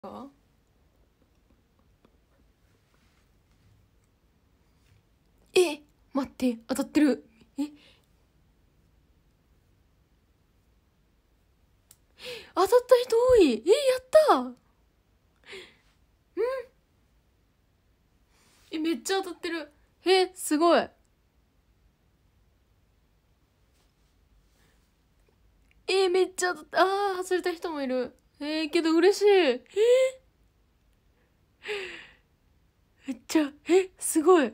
かえ待って当たってるえ当たった人多いえやったうんえめっちゃ当たってるえすごいえめっちゃ当たったあ外れた人もいるえー、けど嬉しい。えー、めっちゃ、え、すごい。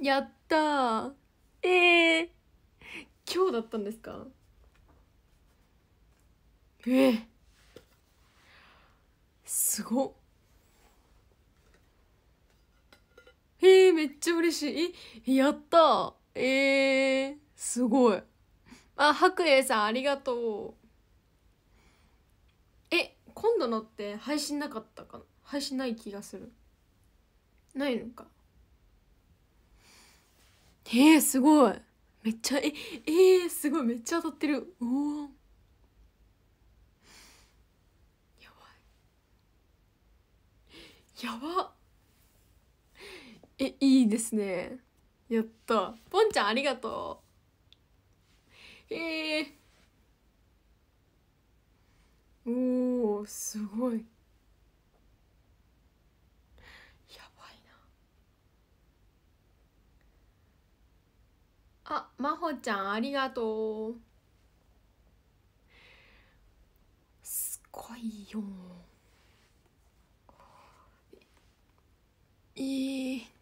やったー。えー、今日だったんですかえー、すごえー、めっちゃ嬉しい。え、やったー。えー、すごい。あ白英さんありがとうえ今度のって配信なかったかな配信ない気がするないのかえー、すごいめっちゃええー、すごいめっちゃ当たってるうおやばいやばえいいですねやったぽんちゃんありがとうへえおおすごいやばいなあまほちゃんありがとうすごいよえー、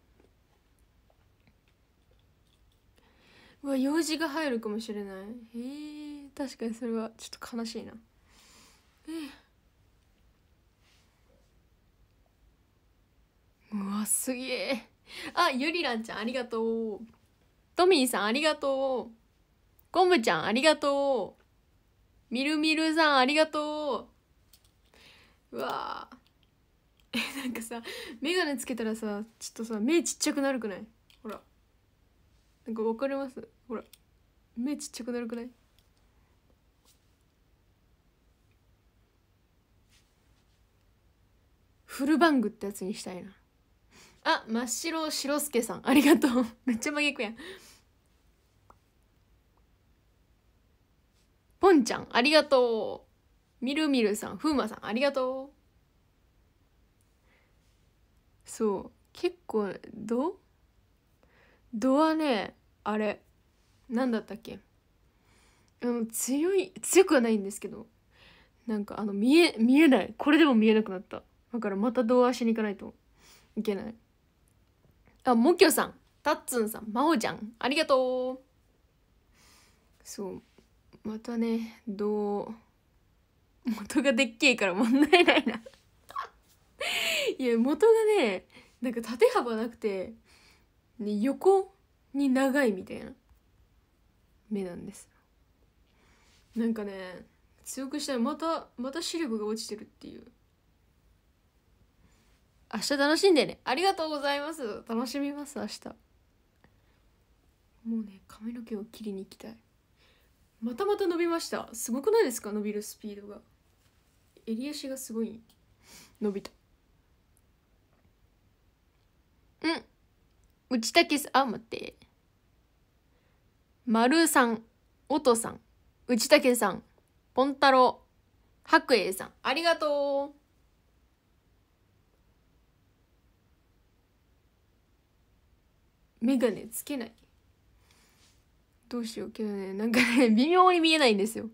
わ用事が入るかもしれないへえ確かにそれはちょっと悲しいなえうわすげえあゆりらんちゃんありがとうトミーさんありがとうゴムちゃんありがとうみるみるさんありがとううわえなんかさ眼鏡つけたらさちょっとさ目ちっちゃくなるくないほらなんかわかりますほら目ちっちゃくなるくないフルバングってやつにしたいなあ真っ白しろすけさんありがとうめっちゃ真逆やんぽんちゃんありがとうみるみるさんふうまさんありがとうそう結構どドはねあれ何だったっけあの強い強くはないんですけどなんかあの見え見えないこれでも見えなくなっただからまた同話しに行かないといけないあもきょさんたっつんさんまおちゃんありがとうそうまたねど元がでっけえから問題ないないや元がねなんか縦幅なくて、ね、横に長いみたいな目なんですなんかね強くしたらまたまた視力が落ちてるっていう明日楽しんでねありがとうございます楽しみます明日もうね髪の毛を切りに行きたいまたまた伸びましたすごくないですか伸びるスピードが襟足がすごい伸びたうん内竹さんあ待って丸さん、おとさん、内竹さん、ぽんたろう、白英さん、ありがとう。メガネつけないどうしようけどねなんかね微妙に見えないんですよ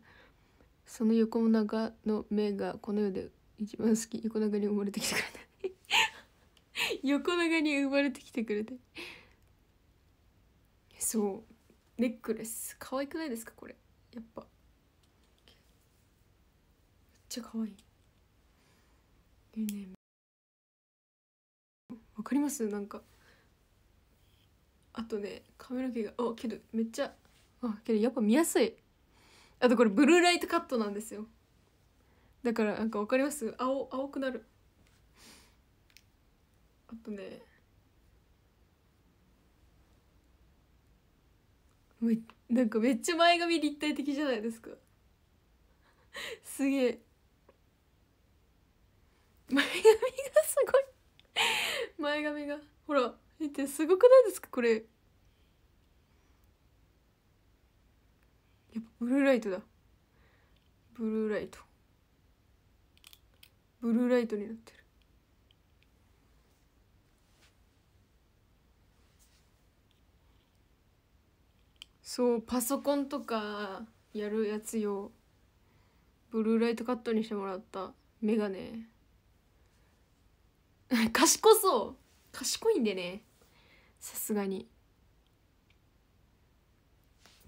その横長の目がこの世で一番好き横長に生まれてきてくれた 横長に生まれてきてくれたそうネックレス可愛くないですかこれやっぱめっちゃ可愛いいいねわかりますなんかあとね髪の毛があけどめっちゃあけどやっぱ見やすいあとこれブルーライトカットなんですよだからなんかわかります青青くなるあとねなんかめっちゃ前髪立体的じゃないですかすげえ 前髪がすごい前髪がほら見てすごくないですかこれやっぱブルーライトだブルーライトブルーライトになってるそうパソコンとかやるやつ用ブルーライトカットにしてもらったメガネ 賢そう賢いんでねさすがに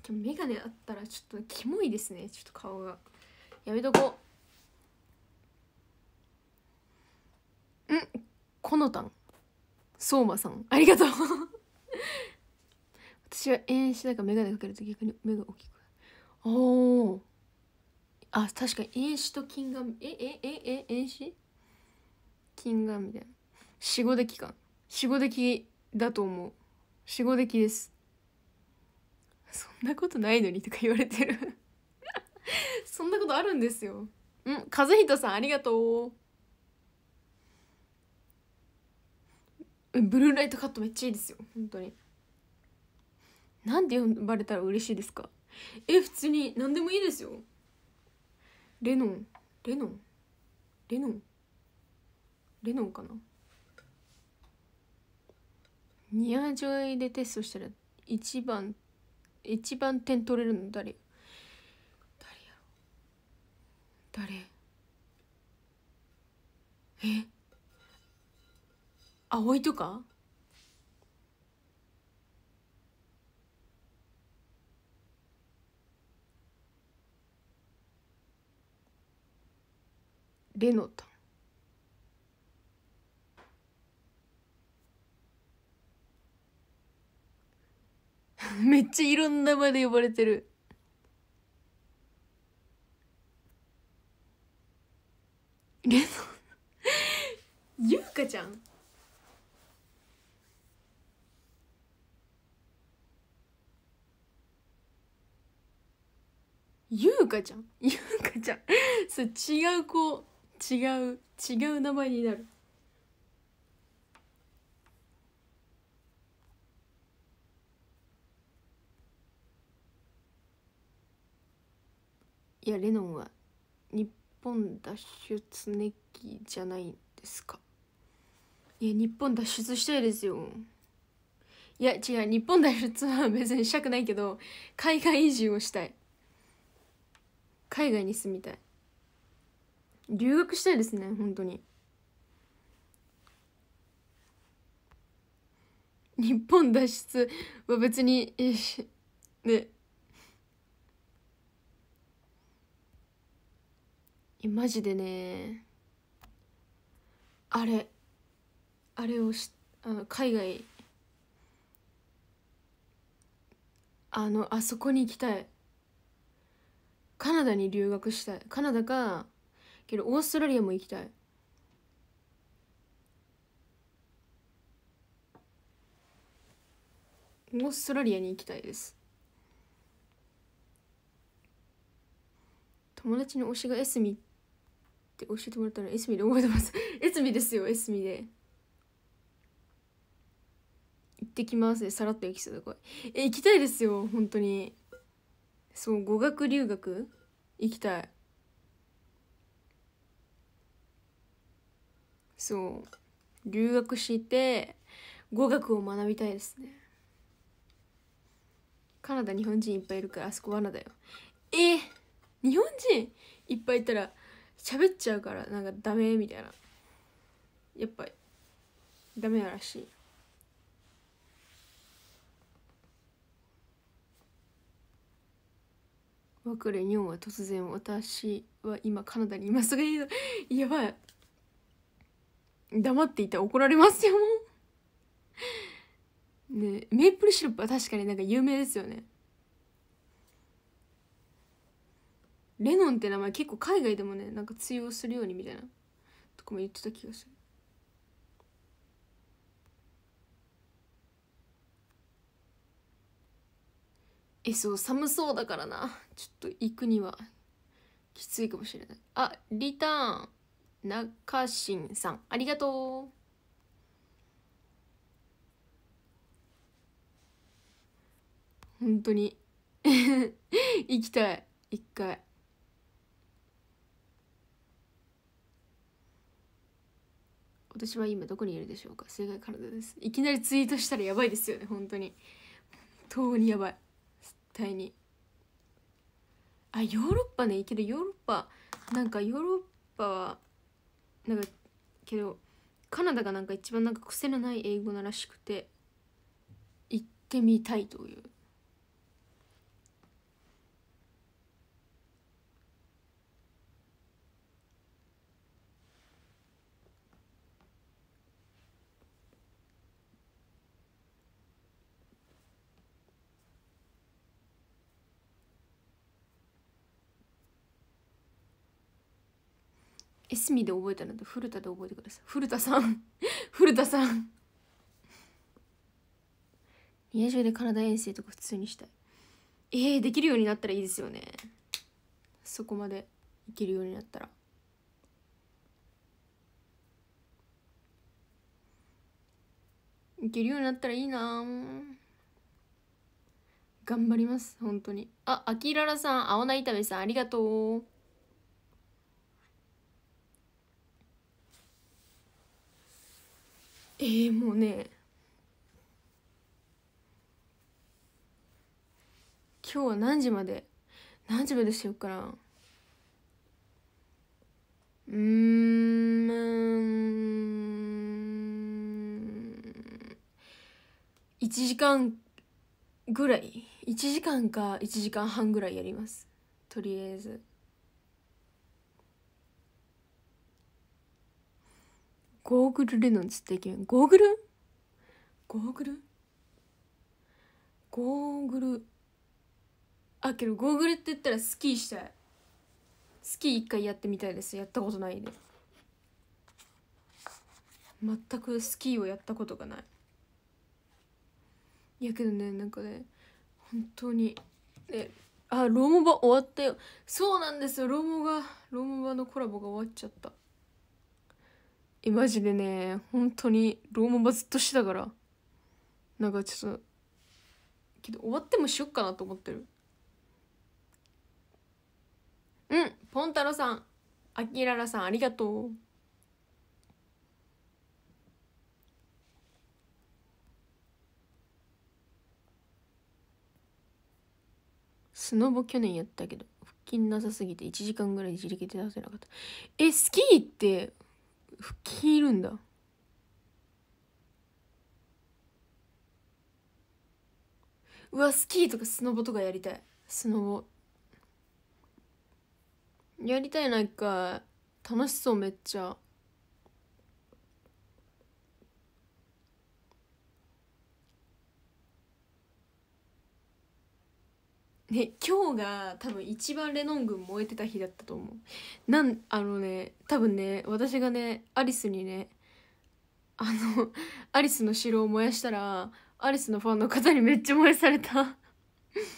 メガネあったらちょっとキモいですねちょっと顔がやめとこうんこのたんそうまさんありがとう私は遠視だから眼鏡かけると逆に目が大きくおおあ確かに遠視と金眼えええええ遠視金眼みたいな45出来か45出来だと思う45出来ですそんなことないのにとか言われてる そんなことあるんですようん和人さんありがとうブルーライトカットめっちゃいいですよ本当になんて呼ばれたら嬉しいですかえ普通に何でもいいですよレノンレノンレノンレノンかなニアジョイでテストしたら一番一番点取れるの誰誰やろ誰え葵とかレノタンめっちゃいろんな名で呼ばれてるレノゆうかちゃんゆうかちゃんゆうかちゃんそれ違う子違う違う名前になるいやレノンは日本脱出ネギじゃないですかいや日本脱出したいですよいや違う日本脱出は別にしたくないけど海外移住をしたい海外に住みたい留学したいですね本当に日本脱出は 別に ねえマジでねあれあれをしあの海外あのあそこに行きたいカナダに留学したいカナダかけどオーストラリアも行きたいオーストラリアに行きたいです友達の推しがエスミって教えてもらったのエスミで覚えてます エスミですよエスミで行ってきますでさらっときそうでこえ行きたいですよ本当にそう語学留学行きたいそう留学して語学を学びたいですねカナダ日本人いっぱいいるからあそこ罠だよえ日本人いっぱいいたら喋っちゃうからなんかダメみたいなやっぱダメやらしいわかる日本は突然私は今カナダにいますがやばい黙っていたら怒られますよ ねメープルシロップは確かになんか有名ですよねレノンって名前結構海外でもねなんか通用するようにみたいなとかも言ってた気がするえそう寒そうだからなちょっと行くにはきついかもしれないあリターン中新さんありがとう本当に 行きたい一回私は今どこにいるでしょうか正解体ですいきなりツイートしたらやばいですよね本当に本当にやばい絶対にあヨーロッパね行けるヨーロッパなんかヨーロッパはなんかけどカナダがなんか一番なんか癖のない英語ならしくて行ってみたいというエスミで覚えたので古田で覚えてください古田さん古田さん家中で体遠征とか普通にしたいえー、できるようになったらいいですよねそこまでいけるようになったらいけるようになったらいいな頑張ります本当にああきららさん青菜炒めさんありがとうえー、もうね今日は何時まで何時までしようかなうん1時間ぐらい1時間か1時間半ぐらいやりますとりあえず。ゴーグルルのつっていけゴーグルゴーグルゴーグルあけどゴーグルって言ったらスキーしたいスキー一回やってみたいですやったことないです全くスキーをやったことがないいやけどねなんかね本当にねあローモバ終わったよそうなんですよローモバローモバのコラボが終わっちゃったえマジでね本当にローマンばずっとしてたからなんかちょっとけど終わってもしよっかなと思ってるうんポンタロさんあきららさんありがとうスノボ去年やったけど腹筋なさすぎて1時間ぐらい自力で出せなかったえスキーって腹筋いるんだうわスキーとかスノボとかやりたいスノボやりたいな一か楽しそうめっちゃね今日が多分一番レノン軍燃えてた日だったと思うなんあのね多分ね私がねアリスにねあの アリスの城を燃やしたらアリスのファンの方にめっちゃ燃やされた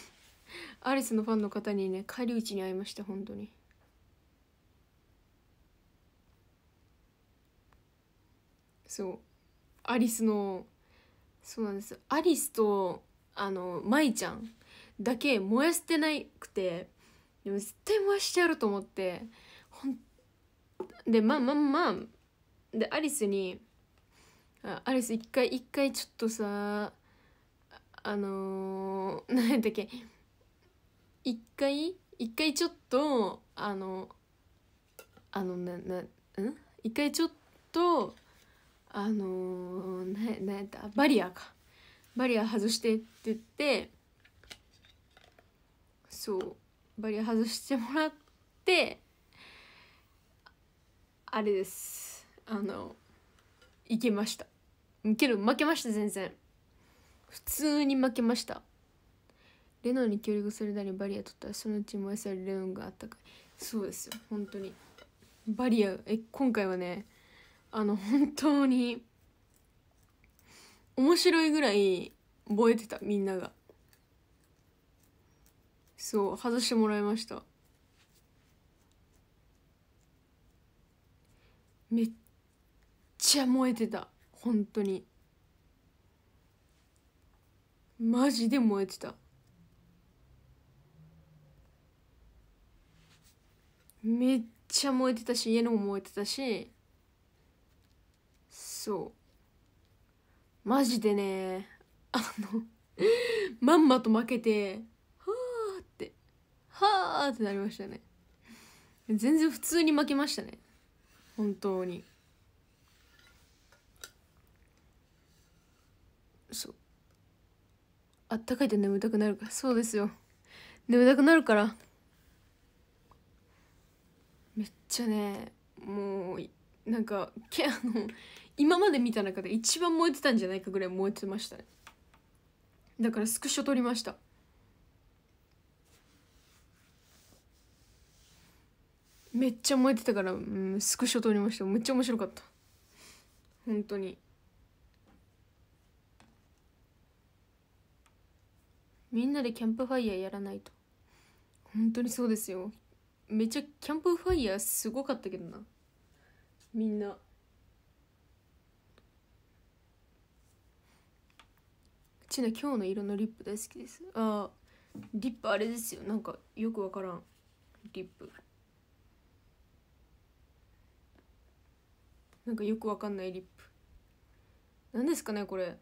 アリスのファンの方にね返り討ちに会いました本当にそうアリスのそうなんですアリスとあの舞ちゃんだけ燃やしてなくてでも絶対燃やしてやると思ってほんでまあまあまあでアリスにあ「アリス一回一回ちょっとさあのー、何 やったっけ一回一回ちょっとあのあのななん一回ちょっとあのー、ななんやったバリアかバリア外してって言ってそうバリア外してもらってあれですあのいけましたけど負けました全然普通に負けましたレノンに協力するだにバリア取ったらそのうち燃やされるレノンがあったかいそうですよ本当にバリアえ今回はねあの本当に面白いぐらい覚えてたみんながそう外してもらいましためっちゃ燃えてた本当にマジで燃えてためっちゃ燃えてたし家のも燃えてたしそうマジでねあの まんまと負けてはあってなりましたね全然普通に負けましたね本当にそうあったかいと眠たくなるからそうですよ眠たくなるからめっちゃねもうなんかけあの今まで見た中で一番燃えてたんじゃないかぐらい燃えてましたねだからスクショ撮りましためっちゃ燃えてたから、うん、スクショ撮りましためっちゃ面白かった本当にみんなでキャンプファイヤーやらないと本当にそうですよめっちゃキャンプファイヤーすごかったけどなみんなちな今日の色のリップ大好きですあリップあれですよなんかよくわからんリップなんかよくわかんないリップ何ですかねこれ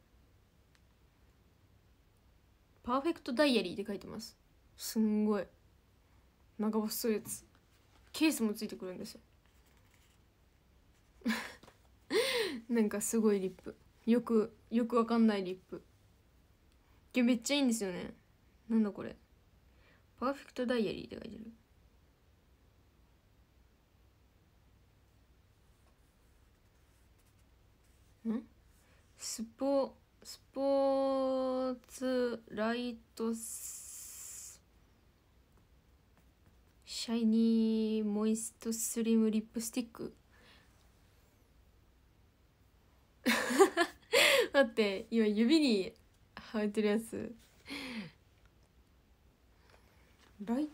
パーフェクトダイアリーで書いてますすんごい長細いやつケースもついてくるんですよ なんかすごいリップよくよくわかんないリップめっちゃいいんですよねなんだこれパーフェクトダイアリーって書いてるスポスポーツライトシャイニーモイストスリムリップスティック 待って今指にはめてるやつライ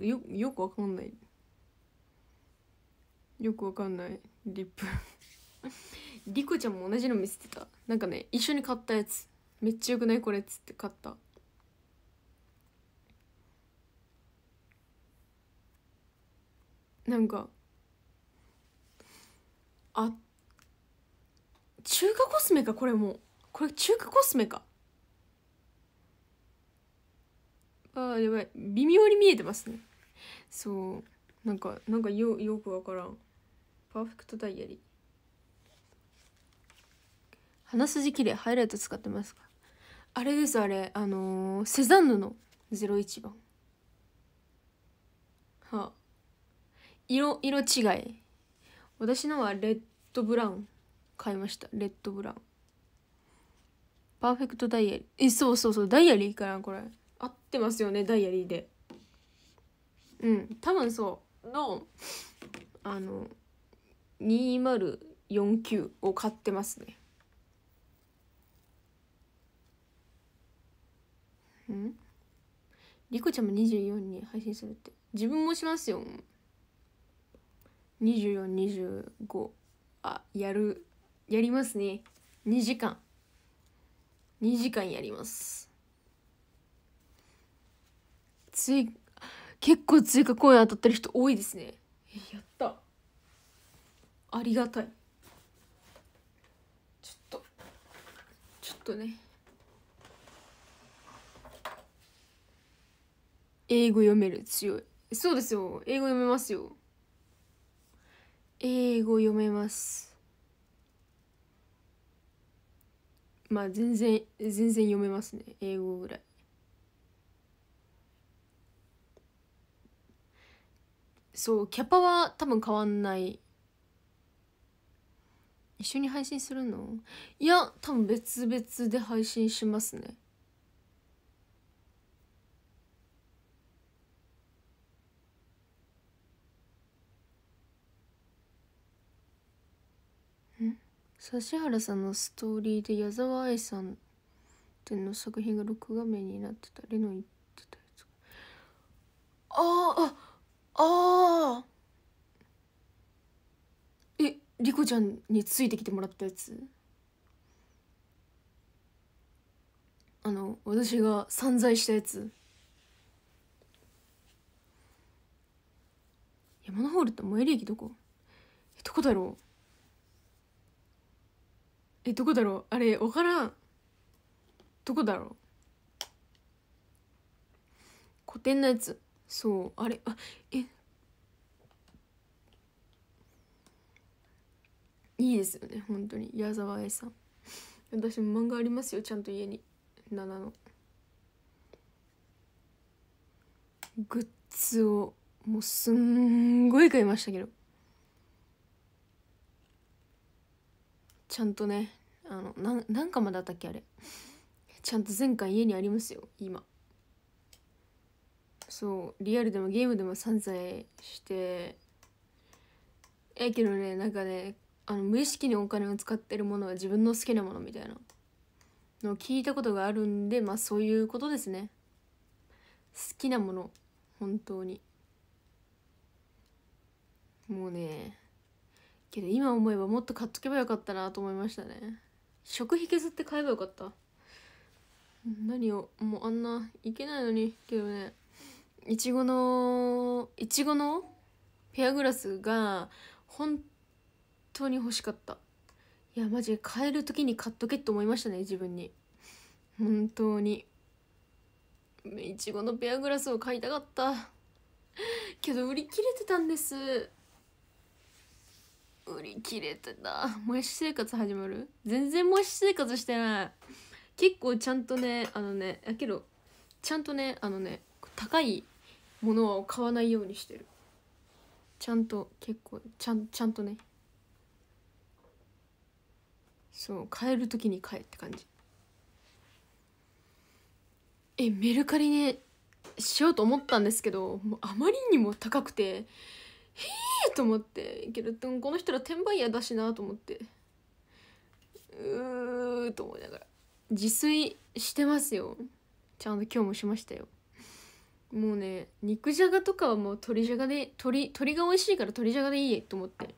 よよくわかんないよくわかんないリップリコちゃんも同じの見せてたなんかね一緒に買ったやつめっちゃよくないこれっつって買ったなんかあ中華コスメかこれもこれ中華コスメかあーやばい微妙に見えてますねそうなんかなんかよよくわからんパーフェクトダイヤリー鼻筋綺麗ハイライト使ってますかあれですあれあのー、セザンヌの01番はあ色色違い私のはレッドブラウン買いましたレッドブラウンパーフェクトダイアリーえそうそうそうダイアリーかなこれ合ってますよねダイアリーでうん多分そうのあの2049を買ってますねうんリコちゃんも24に配信するって自分もしますよ2425あやるやりますね2時間2時間やりますつい結構追加公演当たってる人多いですねやったありがたいちょっとちょっとね英語読める強いそうですよ英語読めますよ英語読めますまあ全然全然読めますね英語ぐらいそうキャパは多分変わんない一緒に配信するのいや多分別々で配信しますね指原さんのストーリーで矢沢愛さんっての作品が録画面になってたレノン言ってたやつあああえリコちゃんについてきてもらったやつあの私が散財したやつ山のホールって最寄り駅どこどこだろうえどこだろうあれ分からんどこだろう古典のやつそうあれあえいいですよね本当に矢沢愛さん私も漫画ありますよちゃんと家に7のグッズをもうすんごい買いましたけどちゃんとねあのな何かまだあったっけあれちゃんと前回家にありますよ今そうリアルでもゲームでも散財してえけどねなんかねあの無意識にお金を使ってるものは自分の好きなものみたいなのを聞いたことがあるんでまあそういうことですね好きなもの本当にもうねけど今思えばもっと買っとけばよかったなと思いましたね食費削って買えばよかった何をもうあんないけないのにけどねいちごのいちごのペアグラスが本当に欲しかったいやマジで買える時に買っとけって思いましたね自分に本当にいちごのペアグラスを買いたかったけど売り切れてたんです売り切れてたもや生活始まる全然もやし生活してない結構ちゃんとねあのねやけどちゃんとねあのね高いものは買わないようにしてるちゃんと結構ちゃんちゃんとねそう買える時に買えって感じえメルカリねしようと思ったんですけどもうあまりにも高くてえと思ってけどでもこの人ら転売屋だしなと思ってうーと思いながら自炊してますよちゃんと今日もしましたよもうね肉じゃがとかはもう鶏じゃがで鶏鶏が美味しいから鶏じゃがでいいと思って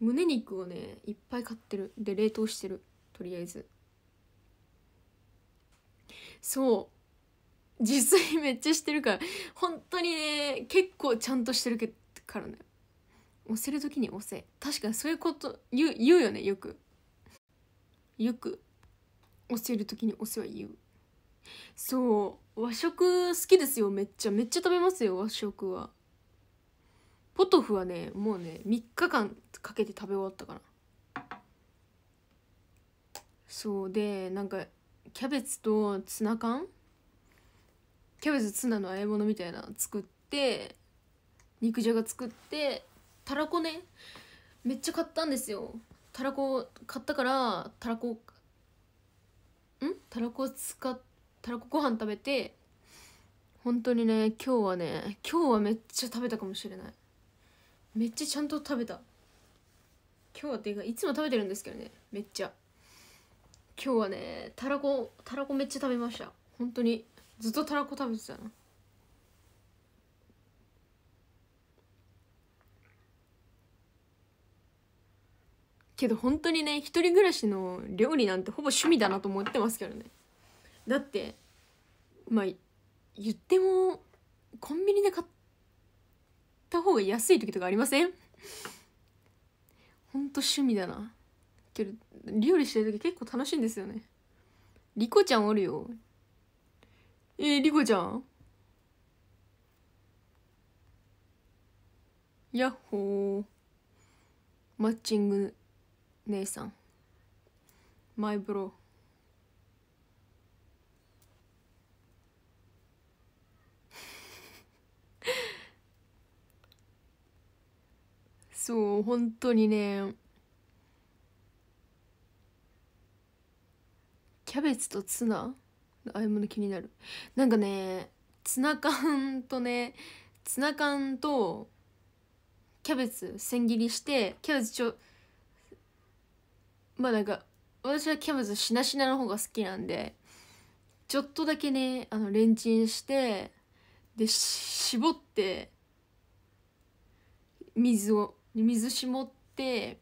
胸肉をねいっぱい買ってるで冷凍してるとりあえずそう自炊めっちゃしてるから本当にね結構ちゃんとしてるからね押せる時に押せ確かにそういうこと言う言うよねよくよく押せる時に押せは言うそう和食好きですよめっちゃめっちゃ食べますよ和食はポトフはねもうね3日間かけて食べ終わったからそうでなんかキャベツとツナ缶キャベツツナの和え物みたいな作って肉じゃが作ってたらこねめっちゃ買ったんですよたらこ買ったからたらこんたらこ使ったらこご飯食べて本当にね今日はね今日はめっちゃ食べたかもしれないめっちゃちゃんと食べた今日はっていうかいつも食べてるんですけどねめっちゃ今日はねたらこたらこめっちゃ食べました本当にずっとたらこ食べてたなけど本当にね一人暮らしの料理なんてほぼ趣味だなと思ってますけどねだってまあ言ってもコンビニで買った方が安い時とかありませんほんと趣味だなけど料理してる時結構楽しいんですよねリコちゃんおるよえー、リコちゃんやっほーマッチング姉さんマイブローそう本当にねキャベツとツナああいうもの気になるなんかねツナ缶とねツナ缶とキャベツ千切りしてキャベツちょまあなんか私はキャベツしなしなの方が好きなんでちょっとだけねあのレンチンしてで絞って水を水絞って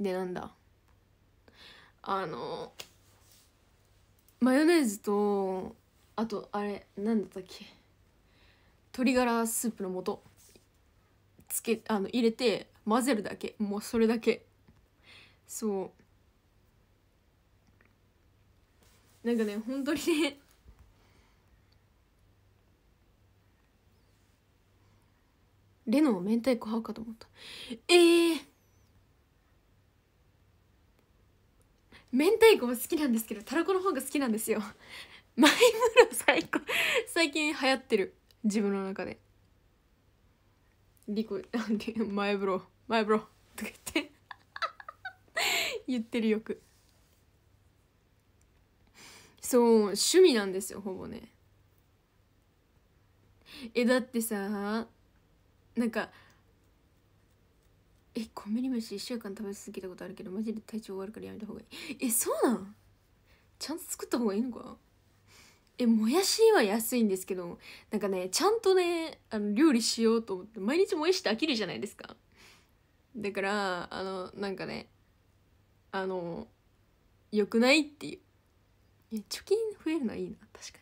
でなんだあのマヨネーズとあとあれ何だったっけ鶏ガラスープの素つけあの入れて混ぜるだけもうそれだけそうなんかね本当にねレノン明太子うかと思ったええー、明太子も好きなんですけどたらこの方が好きなんですよマイブロ最高最近流行ってる自分の中でリコ前風呂「マイブロ」とか言って 言ってるよくそう趣味なんですよほぼねえだってさなんかえコンビニ飯1週間食べ続けたことあるけどマジで体調悪くからやめた方がいいえそうなんちゃんと作った方がいいのかえもやしは安いんですけどなんかねちゃんとねあの料理しようと思って毎日もやしって飽きるじゃないですかだからあのなんかねあのよくないっていう貯金増えるのはいいな確か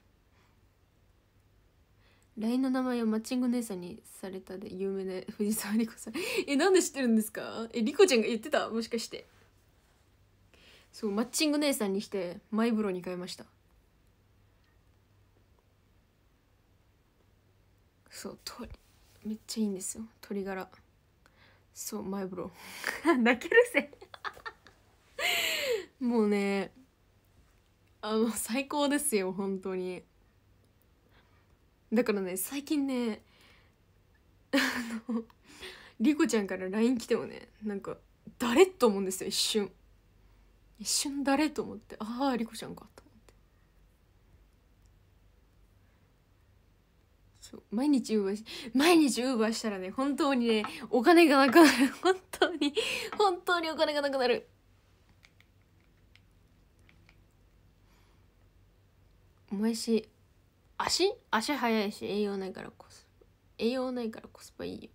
に LINE の名前をマッチング姉さんにされたで有名な 藤沢莉子さんえなんで知ってるんですかえ莉子ちゃんが言ってたもしかしてそうマッチング姉さんにしてマイブロに変えましたそう鳥めっちゃいいんですよ鶏ガラ。そうマイブロ 泣けるぜもうねあの最高ですよ本当にだからね最近ねあのリコちゃんから LINE 来てもねなんか誰と思うんですよ一瞬一瞬誰と思ってああリコちゃんかとそう毎日ウーバーし毎日ウーバーしたらね本当にねお金がなくなる 本当に本当にお金がなくなるお前し足足速いし栄養ないからコス栄養ないからコスパいいよ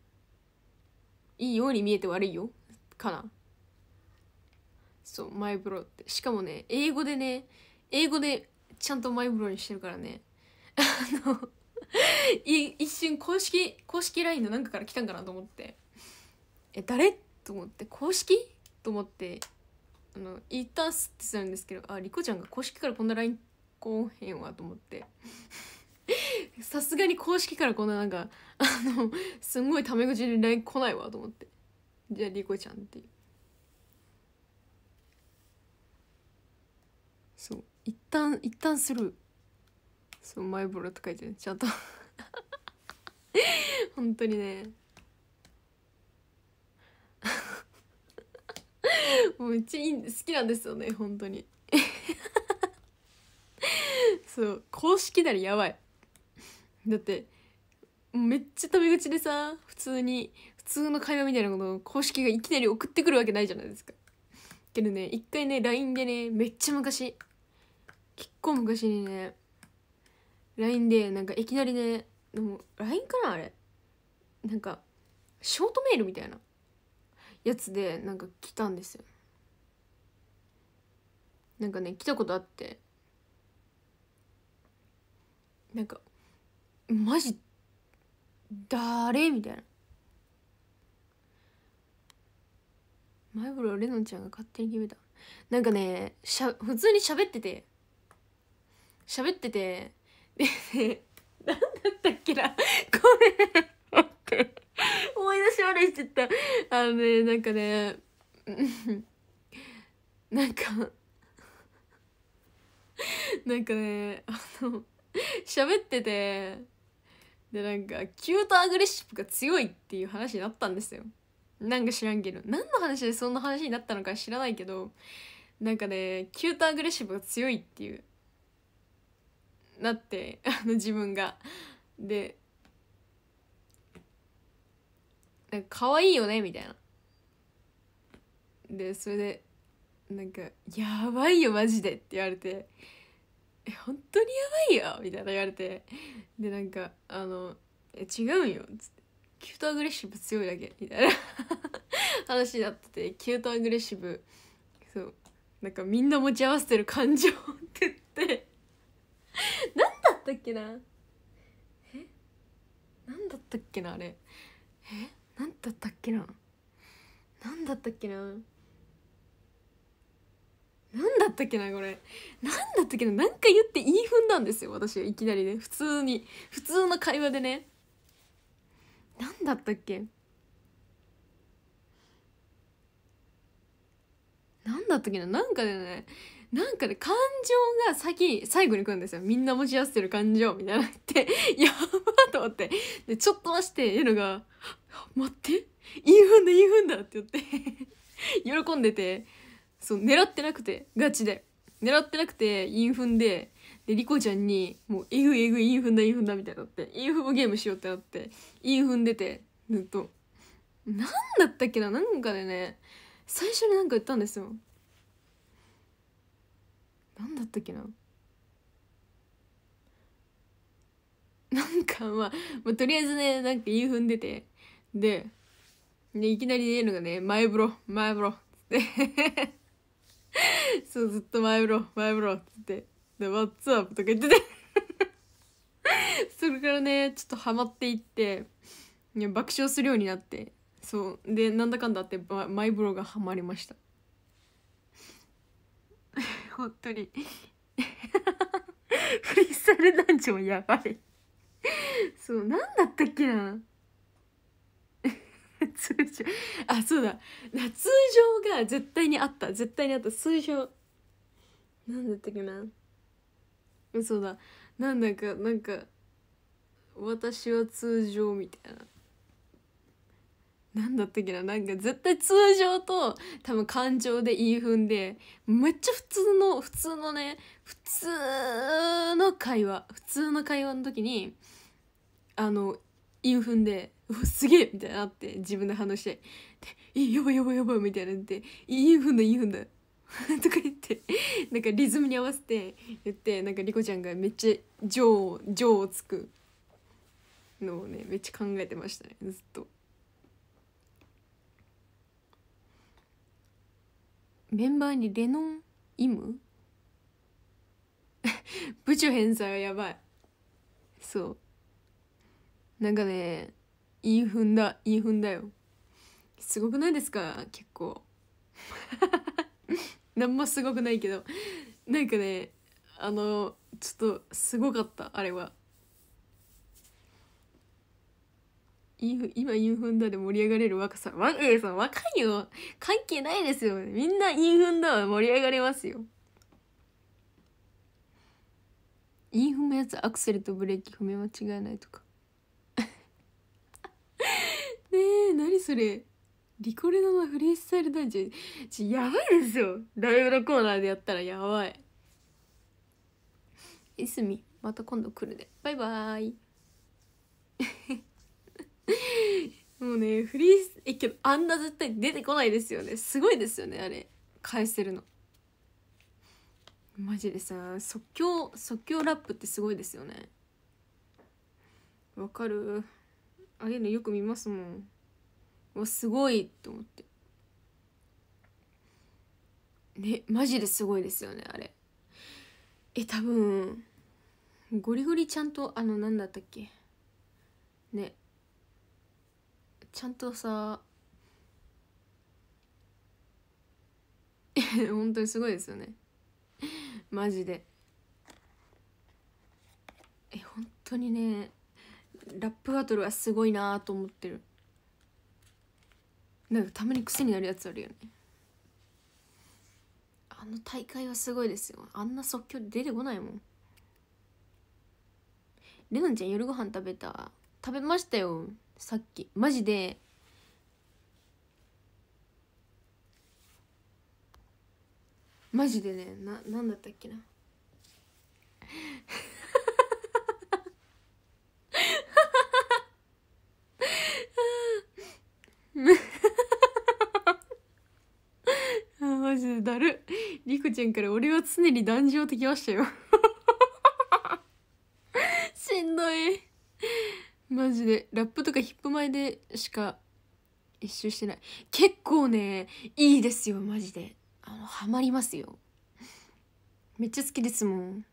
いいように見えて悪いよかなそうマイブロってしかもね英語でね英語でちゃんとマイブロにしてるからね あの一瞬公式公式 LINE のなんかから来たんかなと思ってえ誰と思って公式と思ってあのいたすってするんですけどあリコちゃんが公式からこんな LINE 来うへんわと思って さすがに公式からこんななんかあのすんごいタメ口で LINE 来ないわと思ってじゃあリコちゃんっていうそう一旦一旦するそうマイボロって書いてるちゃんと 本当にねもううち好きなんですよね本当にそう公式なりやばいだってめっちゃタメ口でさ普通に普通の会話みたいなことを公式がいきなり送ってくるわけないじゃないですかけどね一回ね LINE でねめっちゃ昔結構昔にね LINE でなんかいきなりねでも LINE かなあれなんかショートメールみたいなやつでなんか来たんですよなんかね来たことあってなんかマジ誰みたいな前風呂レノンちゃんが勝手に決めたなんかねしゃ普通に喋ってて喋ってて何 だったっけなこれ思い出し悪いしちゃったあのねなんかねなんかなんかねあの喋っててでなんかキュートアグレッシブが強いっていう話になったんですよなんか知らんけど何の話でそんな話になったのか知らないけどなんかねキュートアグレッシブが強いっていうなってあの自分がでなんか可愛いよねみたいなでそれでなんか「やばいよマジで」って言われて「え本当にやばいよ」みたいな言われてでなんか「あのえ違うんよ」っつって「キュートアグレッシブ強いだけ」みたいな 話になっててキュートアグレッシブそうなんかみんな持ち合わせてる感情って言って 何だったっけなえ何だったっけなあれえ何だったっけな何だったっけな何だったっけなこれ何だったっけな何か言って言い踏んだんですよ私いきなりね普通に普通の会話でね何だったっけ何だったっけな何かでねなんかね感情が先最後に来るんですよみんな持ち合わせてる感情みたいなって やばと思ってでちょっとましてエルが「待ってインフンだインフンだ」って言って 喜んでてそう狙ってなくてガチで狙ってなくてインフンででリコちゃんにもうえぐいえぐいインフンだインフンだみたいになってインフンゲームしようってなってインフン出てずっと何だったっけななんかでね最初になんか言ったんですよ何だったっけな なんかまあ、まあ、とりあえずねなんか言い踏んでてででいきなり言えるのがね「前風呂前風呂」っつってそうずっと前風呂前風呂っつってで「ワッツアップ」とか言ってて それからねちょっとハマっていっていや爆笑するようになってそうでなんだかんだってマイブロがハマりましたほ フリースタイルダンジョンやばいそう何だったっけな 通常あそうだ通常が絶対にあった絶対にあった通常何だったっけなそうだなんだかなんか私は通常みたいな何だったっけななんか絶対通常と多分感情で言い踏んでめっちゃ普通の普通のね普通の会話普通の会話の時にあの言い踏んで「うわすげえ!」みたいななって自分で話して「でやばいやばいやばい」みたいなって「言い踏んだ言い踏んだ」とか言ってなんかリズムに合わせて言ってなんか莉子ちゃんがめっちゃ情を情をつくのをねめっちゃ考えてましたねずっと。メンバーにレノンイム 部長返済はやばいそうなんかねいい踏んだいい踏んだよすごくないですか結構 何もすごくないけどなんかねあのちょっとすごかったあれは今インフンだで盛り上がれる若さ。ワンエさん、若いよ。関係ないですよ。みんなインフンだは盛り上がれますよ。インフンのやつアクセルとブレーキ踏み間違えないとか。ねえ、何それ。リコレのフリースタイルダンジョン。ち、やばいですよ。ライブのコーナーでやったらやばい。いすみ、また今度来るで。バイバーイ。もうねフリーえけどあんな絶対出てこないですよねすごいですよねあれ返せるのマジでさ即興即興ラップってすごいですよねわかるあれのよく見ますもんわすごいと思ってねマジですごいですよねあれえ多分ゴリゴリちゃんとあの何だったっけねちゃんとさ 本当にすごいですよねマジでえ本当にねラップバトルはすごいなと思ってるなんかたまに癖になるやつあるよねあの大会はすごいですよあんな即興で出てこないもんレナちゃん夜ご飯食べた食べましたよさっきマジでマジでねな何だったっけなあマジでだるりくちゃんから俺は常に壇上ってきましたよしんどいマジでラップとかヒップ前でしか一周してない結構ねいいですよマジであのハマりますよめっちゃ好きですもん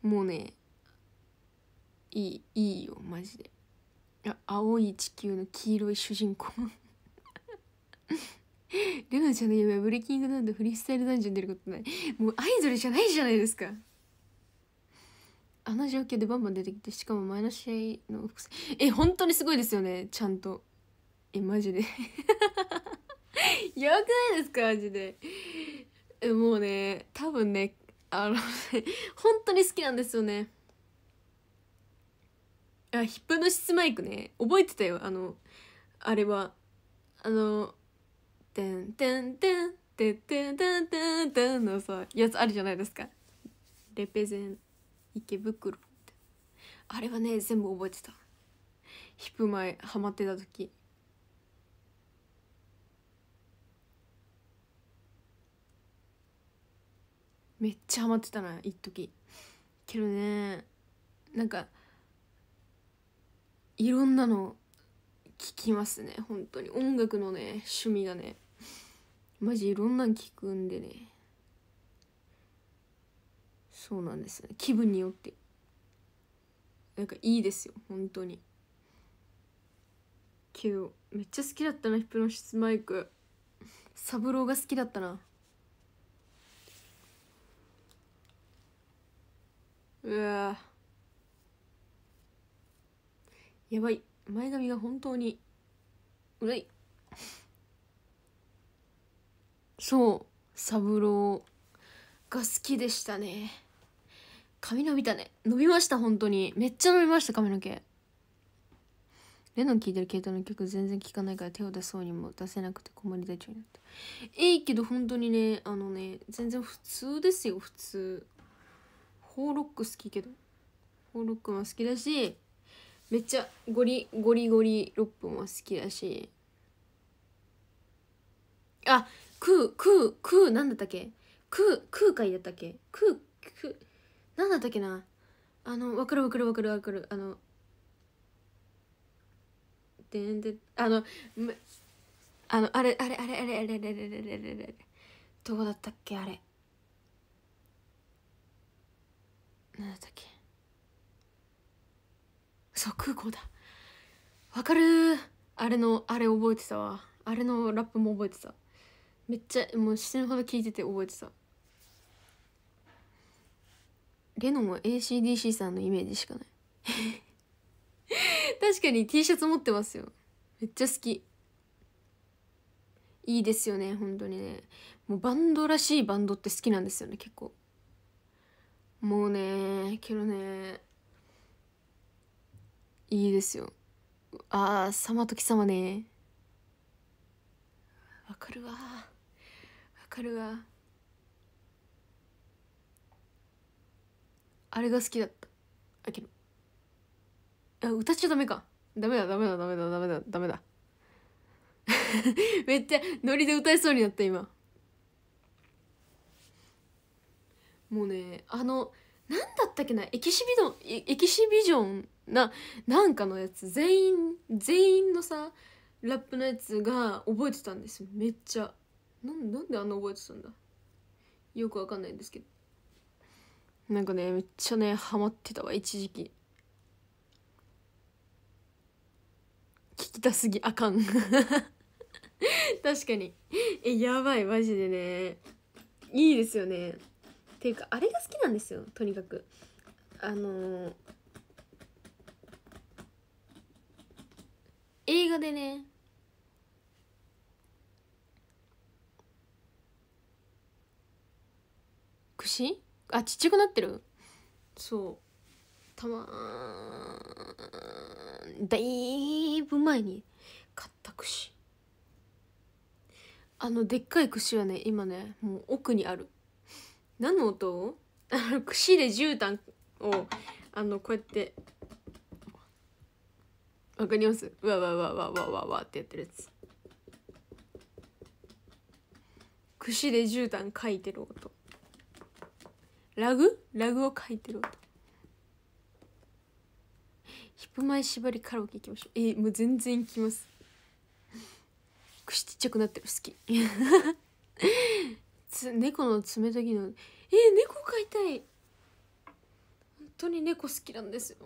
もうねいいいいよマジであ青い地球の黄色い主人公ル ナちゃんの夢はブレイキングダウンとフリースタイルダンジョン出ることないもうアイドルじゃないじゃないですかあの状況でバンバン出てきてしかも前の試合のえ本当にすごいですよねちゃんとえマジでやば くないですかマジでえもうね多分ねあの 本当に好きなんですよねあヒップの質マイクね覚えてたよあのあれはあの「てんてんてんてんてんてんてんてん」のさやつあるじゃないですかレペゼン池袋ってあれはね全部覚えてたヒップ前ハマってた時めっちゃハマってたな一時けどねなんかいろんなの聞きますね本当に音楽のね趣味がねマジいろんなの聞くんでねそうなんです、ね、気分によってなんかいいですよ本当にけどめっちゃ好きだったなヒプノシスマイク三郎が好きだったなうわやばい前髪が本当にうらいそう三郎が好きでしたね髪伸びたね伸びました本当にめっちゃ伸びました髪の毛レノン聴いてる系統の曲全然聴かないから手を出そうにも出せなくて困り隊長になったえいけど本当にねあのね全然普通ですよ普通ホーロック好きけどホーロックも好きだしめっちゃゴリゴリゴリロップも好きだしあクークークーなんだったっけクークー会だったっけクークー何だったっけなあの分かる分かる分かる分かるあのでんであのむあのあれあれあれあれあれあれあれあれあれあれどこだったっけあれ何だったっけそう空港だわかるあれのあれ覚えてたわあれのラップも覚えてためっちゃもう死ぬほど聞いてて覚えてたレノも ACDC さんのイメージしかない 確かに T シャツ持ってますよめっちゃ好きいいですよね本当にねもうバンドらしいバンドって好きなんですよね結構もうねけどねいいですよああ様時様ねわかるわわかるわあれが好きだったあけど歌っちゃダメかダメだダメだダメだダメだダメだ めっちゃノリで歌えそうになった今もうねあの何だったっけなエキシビドンエキシビジョンななんかのやつ全員全員のさラップのやつが覚えてたんですめっちゃなんなんであんな覚えてたんだよくわかんないんですけどなんかねめっちゃねハマってたわ一時期聞きたすぎあかん 確かにえやばいマジでねいいですよねっていうかあれが好きなんですよとにかくあのー、映画でね串あちっちゃくなってるそうたまだいぶ前に買った串あのでっかい串はね今ねもう奥にある何の音あ串で絨毯をあのこうやってわかりますわわわわわわわってやってるやつ串で絨毯書いてる音ラグラグを書いてる音ヒップマ縛りカラオケ行きましょうえー、もう全然行きます口ちっちゃくなってる好き つ猫の爪とぎのえー、猫飼いたい本当に猫好きなんですよ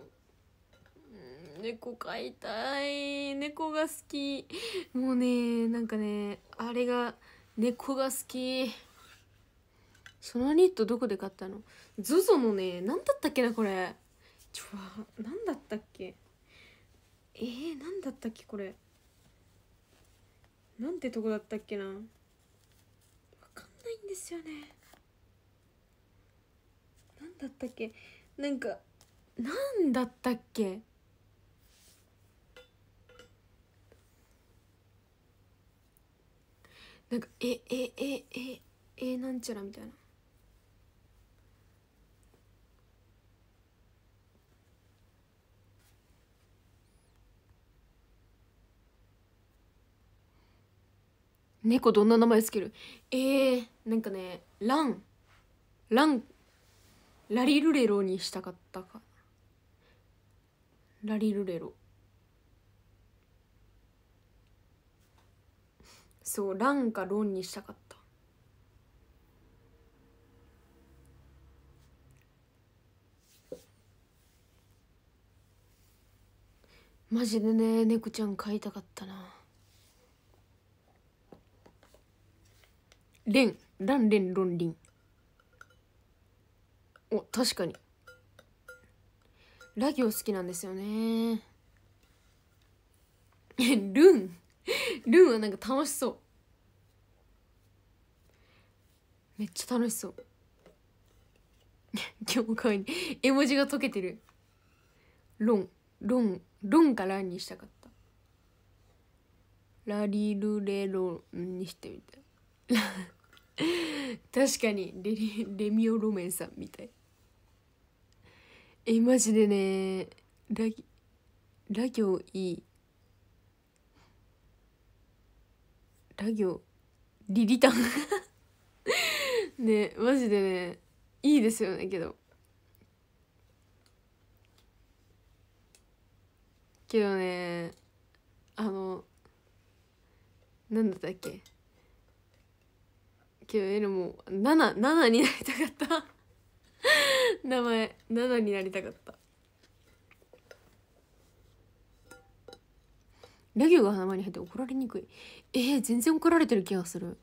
猫飼いたい猫が好きもうねなんかねあれが猫が好きそのニットどこで買ったの ?ZOZO のね何だったっけなこれちょ何だったっけえー、何だったっけこれなんてとこだったっけなわかんないんですよね何だったっけなんか何だったっけなんかえええええなんちゃらみたいな猫どんな名前つけるえー、なんかねランランラリルレロにしたかったかラリルレロそうランかロンにしたかったマジでね猫ちゃん飼いたかったなレンランレンロンリンお確かにラギ行好きなんですよね ルンルンはなんか楽しそうめっちゃ楽しそう今日も可絵文字が溶けてるロンロンロンかランにしたかったラリルレロンにしてみたい 確かにレレミオロメンさんみたいえマジでねララ行いいラ行リリタン ねマジでねいいですよねけどけどねあのなんだったっけ 9L も77になりたかった 名前7になりたかったラギュが前に入って怒られにくいえー、全然怒られてる気がする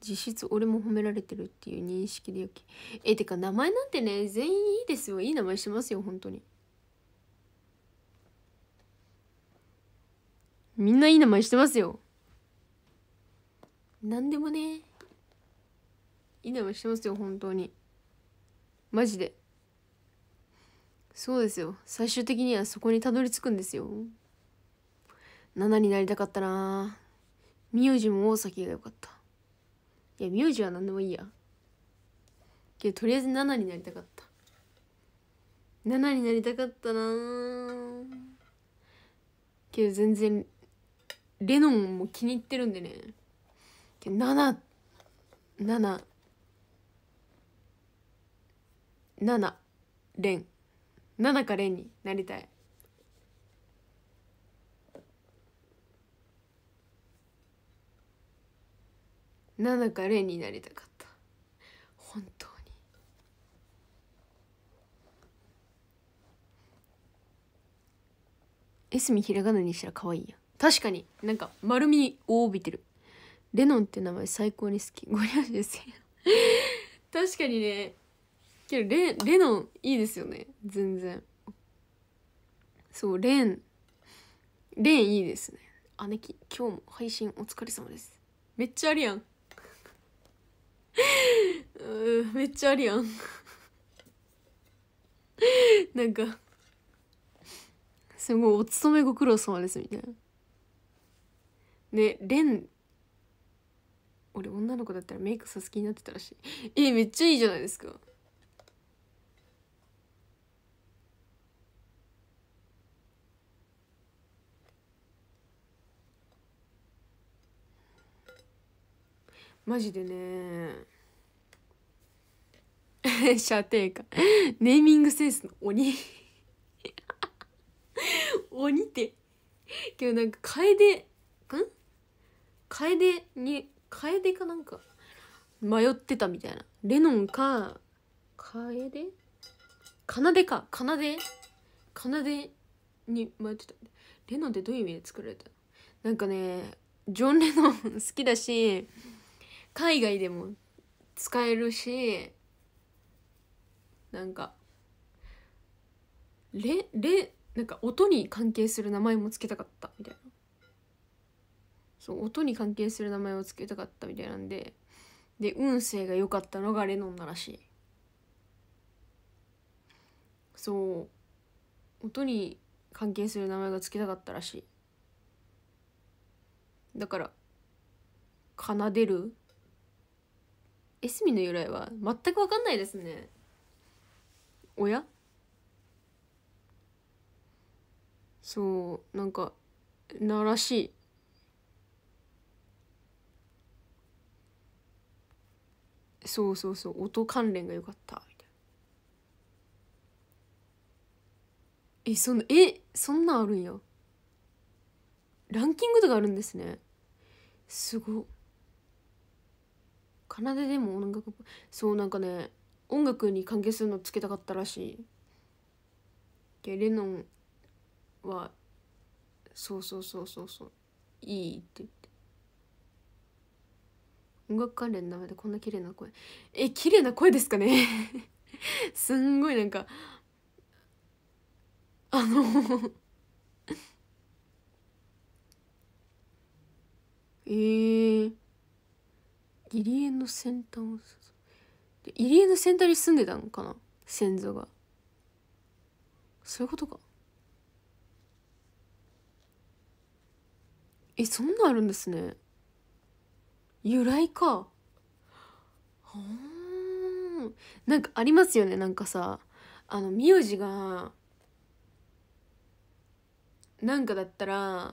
実質俺も褒められてるっていう認識でよきえー、てか名前なんてね全員いいですよいい名前してますよ本当にみんないい名前してますよ何でもねいい名前してますよ本当にマジでそうですよ最終的にはそこにたどり着くんですよ7になりたかったな名字も大崎が良かったいや名字は何でもいいやけどとりあえず7になりたかった7になりたかったなけど全然レノンも気に入ってるんでね77ン7かンになりたい7か連になりたかった本当にエスミひらがなにしたら可愛いやん確かになんか丸みを帯びてるレノンって名前最高に好きごリ押しですよ確かにねけどレレノンいいですよね全然そうレンレンいいですね姉貴今日も配信お疲れ様ですめっちゃありやんうん めっちゃありやん なんかすごいお勤めご苦労様ですみたいなねレン俺女の子だったらメイクさす気になってたらしいえめっちゃいいじゃないですかマジでね 射程かネーミングセンスの鬼 鬼って今日なんか楓くん楓に楓かなんか迷ってたみたいなレノンか楓奏でかなでかなでに迷ってたレノンってどういう意味で作られたなんかねジョン・レノン好きだし海外でも使えるしなんかレレなんか音に関係する名前も付けたかったみたいなそ音に関係する名前を付けたかったみたいなんでで運勢が良かったのがレノンならしいそう音に関係する名前が付けたかったらしいだから「奏でる」エスミの由来は全く分かんないですね親そうなんかならしいそうそうそう音関連が良かったみたいなえそんなえそんなんあるんやランキングとかあるんですねすごっ奏ででも音楽そうなんかね音楽に関係するのつけたかったらしいでレノンはそうそうそうそうそういいって音楽関連の名でこんな綺麗な声え綺麗な声ですかね すんごいなんかあの えー、入り江の先端を入り江の先端に住んでたのかな先祖がそういうことかえそんなあるんですね由来かなんかありますよねなんかさあの名字がなんかだったら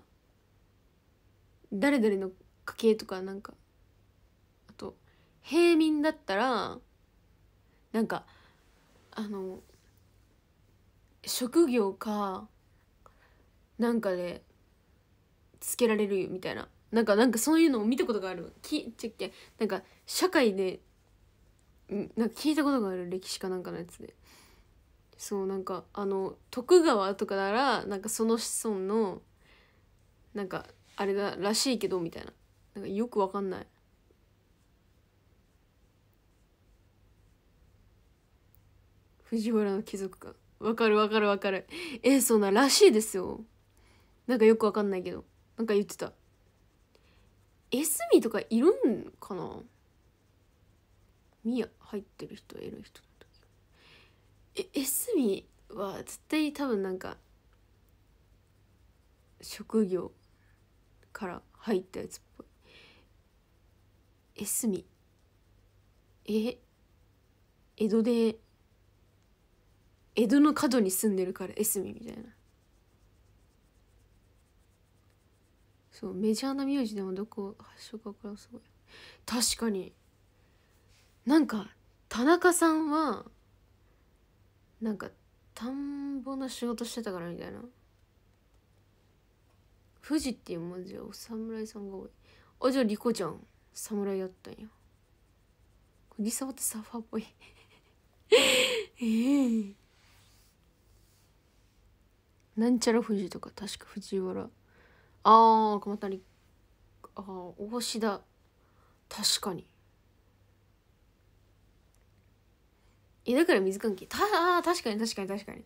誰々の家系とかなんかあと平民だったらなんかあの職業かなんかでつけられるみたいななんかなんかそういうのを見たことがあるきちっけなんか社会でなんか聞いたことがある歴史かなんかのやつでそうなんかあの徳川とかならなんかその子孫のなんかあれだらしいけどみたいななんかよくわかんない藤原の貴族かわかるわかるわかるえー、そうならしいですよなんかよくわかんないけどなんか言ってたエスミとかいるんかなミヤ入ってる人いる人えエスミは絶対多分なんか職業から入ったやつっぽいエスミえ江戸で江戸の角に住んでるからエスミみたいなそうメジャーな名字でもどこ発祥か分からんすごい確かになんか田中さんはなんか田んぼの仕事してたからみたいな富士っていう文字はお侍さんが多いあじゃあ莉子ちゃん侍やったんや小木沢ってサーファーっぽい ええー、なんちゃら富士とか確か藤原ああ鎌にああ大志田確かにえだから水関係たあ確かに確かに確かに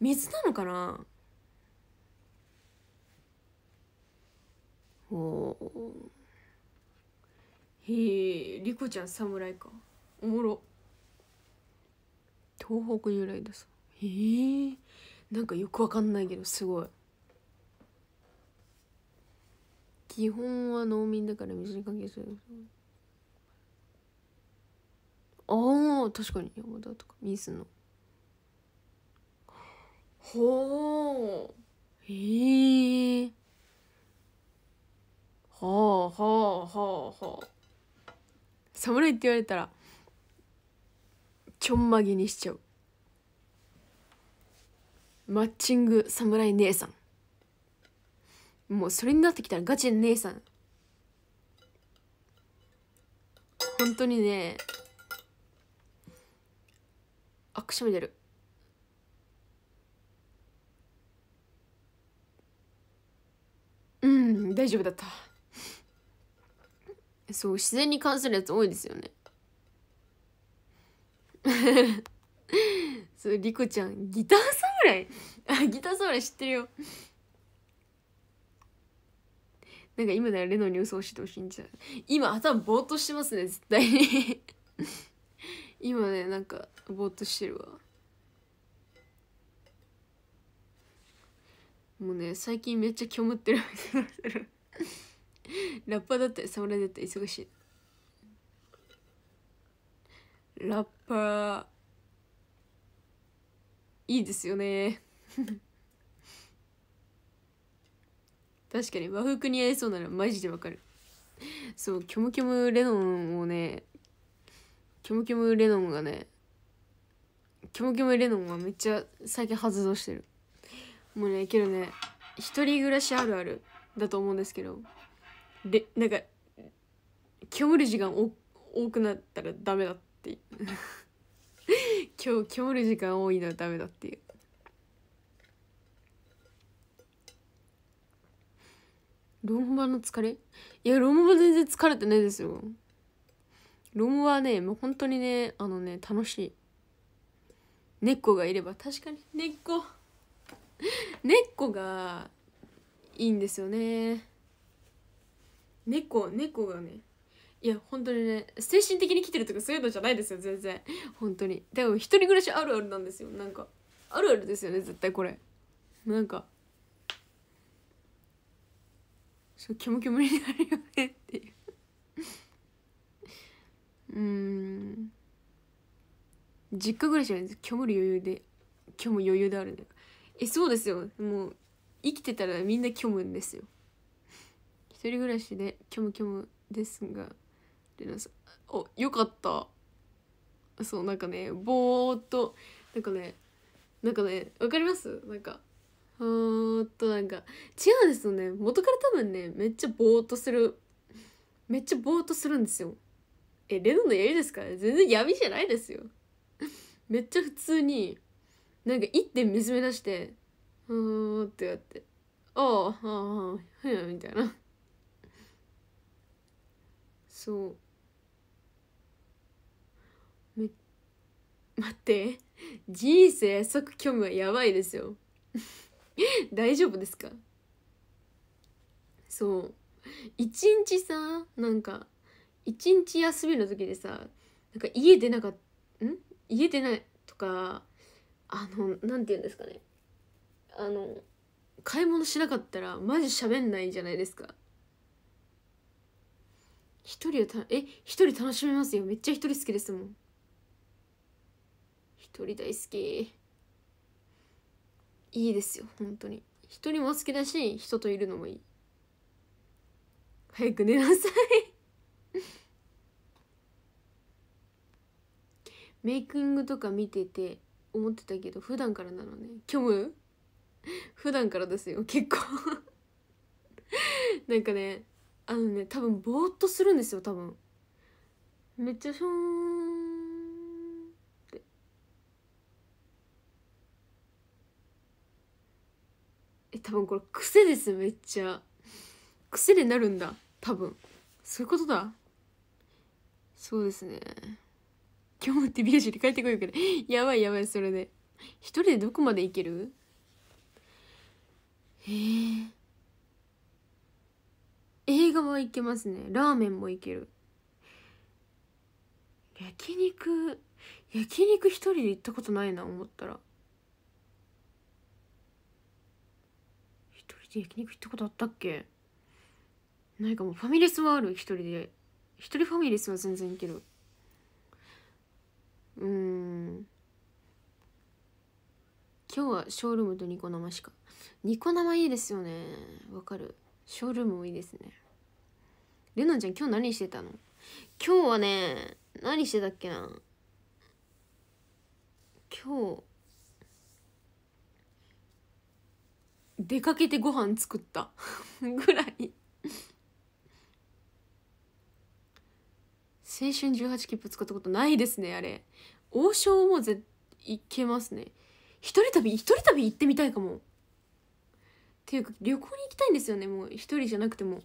水なのかなおおへえ莉子ちゃん侍かおもろ東北由来ですへえんかよくわかんないけどすごい基本は農民だから水に関係するああ確かに山田とか水のほうへえはあはあはあはあ侍って言われたらちょんまげにしちゃうマッチング侍姉さんもうそれになってきたらガチで姉さん本当にねあくしゃみ出るうん大丈夫だったそう自然に関するやつ多いですよね そうリコちゃんギター侍あギター侍知ってるよなんか今ならレノニュースをしてほしいんじゃ今頭ぼーっとしてますね絶対に今ねなんかぼーっとしてるわもうね最近めっちゃ虚無ってるラッパーだったり侍だったり忙しいラッパーいいですよね確かに和服似合いそうならマジでわかるそうキョムキョムレノンをねキョムキョムレノンがねキョムキョムレノンはめっちゃ最近発動してるもうねけどね一人暮らしあるあるだと思うんですけどでなんか虚無る時間多くなったらダメだっていう ョムる時間多いのはダメだっていうロームの疲れいや、ローム版全然疲れてないですよ。ロームはね、もう本当にね、あのね、楽しい。根っこがいれば、確かに根っこ。根っこがいいんですよね。猫、猫がね。いや、本当にね、精神的に来てるとかそういうのじゃないですよ、全然。本当に。でも、一人暮らしあるあるなんですよ。なんか、あるあるですよね、絶対これ。なんか、そうキョムキョムになるよねっていううん実家暮らしは虚無る余裕で虚も余裕であるんねえそうですよもう生きてたらみんな虚無ですよ一人暮らしで虚無虚無ですがレナさおよかったそうなんかねぼーっとなんかねなんかねわかりますなんかーんとなんか違うんですよね元から多分ねめっちゃぼーっとするめっちゃぼーっとするんですよえレノの槍ですから、全然闇じゃないですよめっちゃ普通になんか一点見つめ出してうーんってやって「ああああはいはい」みたいなそうめ待って人生即虚無はやばいですよ 大丈夫ですかそう一日さなんか一日休みの時でさなんか家出なかったん家出ないとかあの何て言うんですかねあの買い物しなかったらマジ喋んないじゃないですか一人をたえ一人楽しめますよめっちゃ一人好きですもん一人大好きいいですよ本当に人にも好きだし人といるのもいい早く寝なさい メイキングとか見てて思ってたけど普段からなのね虚無普段からですよ結構 なんかねあのね多分ぼーっとするんですよ多分めっちゃショーン多分これ癖ですめっちゃ癖になるんだ多分そういうことだそうですね今日もってビラジに帰ってこようけど やばいやばいそれで一人でどこまで行けるえ映画は行けますねラーメンも行ける焼肉焼肉一人で行ったことないな思ったら人で焼肉行ったことあったっけないかもファミレスはある一人で一人ファミレスは全然いけるうん今日はショールームとニコ生しかニコ生いいですよねわかるショールームもいいですねレナちゃん今日何してたの今日はね何してたっけな今日出かけてご飯作った ぐらい青春18切符使ったことないですねあれ王将もぜ行けますね一人旅一人旅行ってみたいかもっていうか旅行に行きたいんですよねもう一人じゃなくても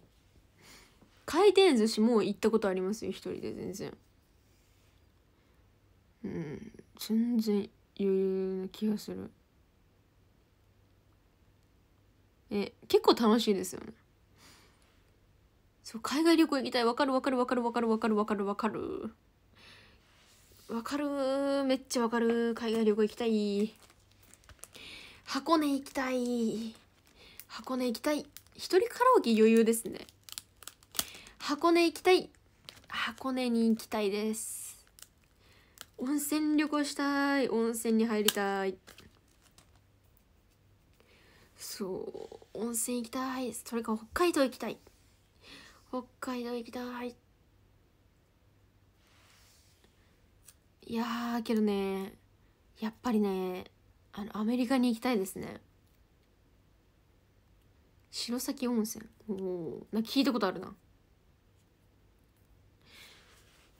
回転寿司も行ったことありますよ一人で全然うん全然余裕な気がするえ結構楽しいですよねそう海外旅行行きたいわかるわかるわかるわかるわかるわかるわかるわかるめっちゃわかる海外旅行行きたい箱根行きたい箱根行きたい一人カラオケ余裕ですね箱根行きたい箱根に行きたいです温泉旅行したい温泉に入りたいそう温泉行きたいそれか北海道行きたい北海道行きたいいやけどねやっぱりねあのアメリカに行きたいですね城崎温泉おおな聞いたことあるな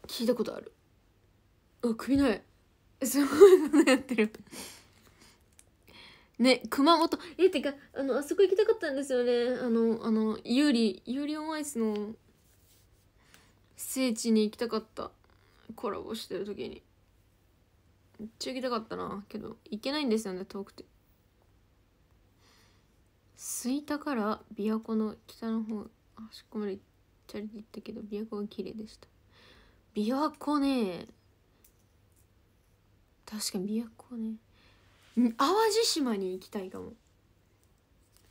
聞いたことあるあ首ないすごいうのやってるね、熊本、え、てか、あの、あそこ行きたかったんですよね。あの、あの、ユーリ、ユーリオンアイスの聖地に行きたかった。コラボしてる時に。めっちゃ行きたかったな。けど、行けないんですよね、遠くて。吹田から琵琶湖の北の方、あそこまでチャリで行ったけど、琵琶湖が綺麗でした。琵琶湖ね確かに琵琶湖ね。淡路島に行きたいかも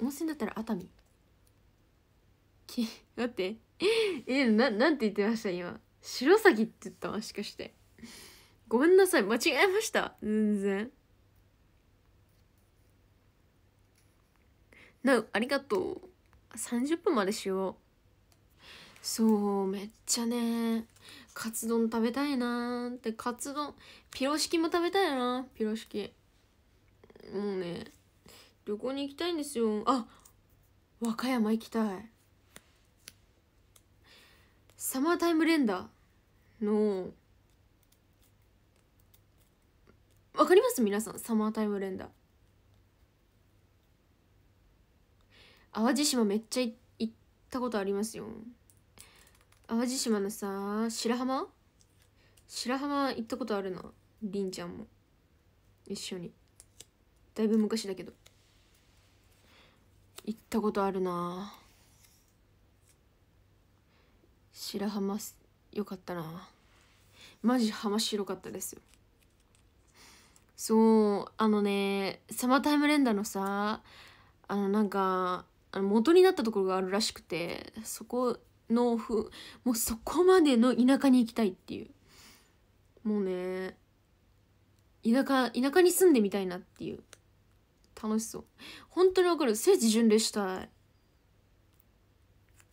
温泉だったら熱海き 待ってえななんて言ってました今白崎って言ったもしかしてごめんなさい間違えました全然なありがとう30分までしようそうめっちゃねカツ丼食べたいなーってカツ丼ピロシキも食べたいなピロシキもうね旅行に行きたいんですよあ和歌山行きたいサマータイムレンダーのわかります皆さんサマータイムレンダー淡路島めっちゃ行ったことありますよ淡路島のさ白浜白浜行ったことあるなりんちゃんも一緒にだいぶ昔だけど行ったことあるな白浜よかったなマジ浜白かったですよそうあのねサマータイム連打のさあのなんかあの元になったところがあるらしくてそこのふもうそこまでの田舎に行きたいっていうもうね田舎田舎に住んでみたいなっていう楽しそう本当にわかる聖地巡礼したい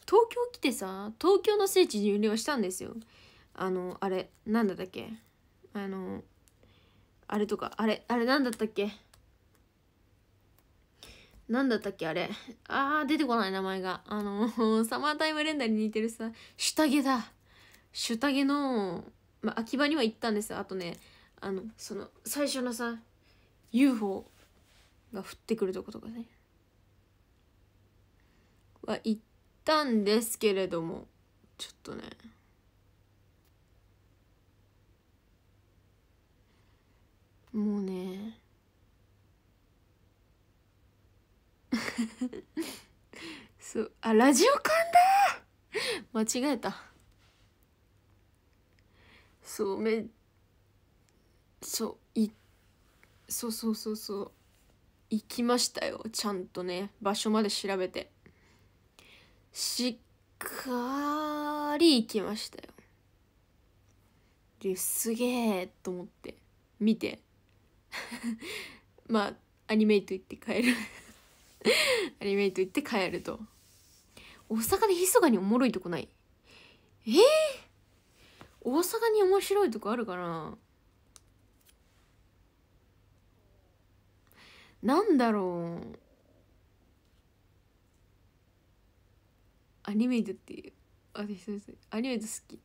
東京来てさ東京の聖地巡礼はしたんですよあのあれなんだったっけあのあれとかあれあれなんだったっけなんだったっけあれあー出てこない名前があの サマータイムレンダーに似てるさシュタゲだシュタゲの、まあ、秋葉には行ったんですよあとねあのその最初のさ UFO が降ってくるとことかねは行ったんですけれどもちょっとねもうね そうあラジオ館だ間違えたそうめそういそうそうそうそう行きましたよちゃんとね場所まで調べてしっかり行きましたよですげえと思って見て まあアニメイト行って帰る アニメイト行って帰ると大阪で密かにおもろいとこないえー、大阪に面白いとこあるかななんだろうアニメイトっていう私そうですアニメイト好き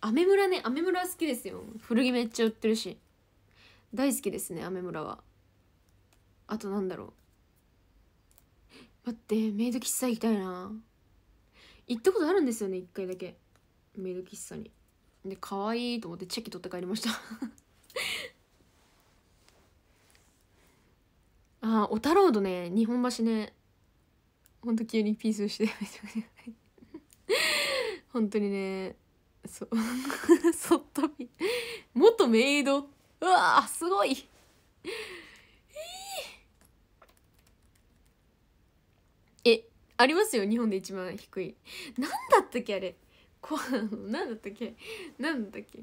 アメ村ねアメ村好きですよ古着めっちゃ売ってるし大好きですねアメ村はあとなんだろう待ってメイド喫茶行きたいな行ったことあるんですよね一回だけメイド喫茶にで可愛いと思ってチェキ取って帰りましたああ、おたろうね、日本橋ね、ほんと急にピースして、本当にね、そう、そっとび。元メイド。うわあ、すごい。え、ありますよ、日本で一番低い。なんだったっけ、あれ。こう、なんだったっけ。なんだったっけ。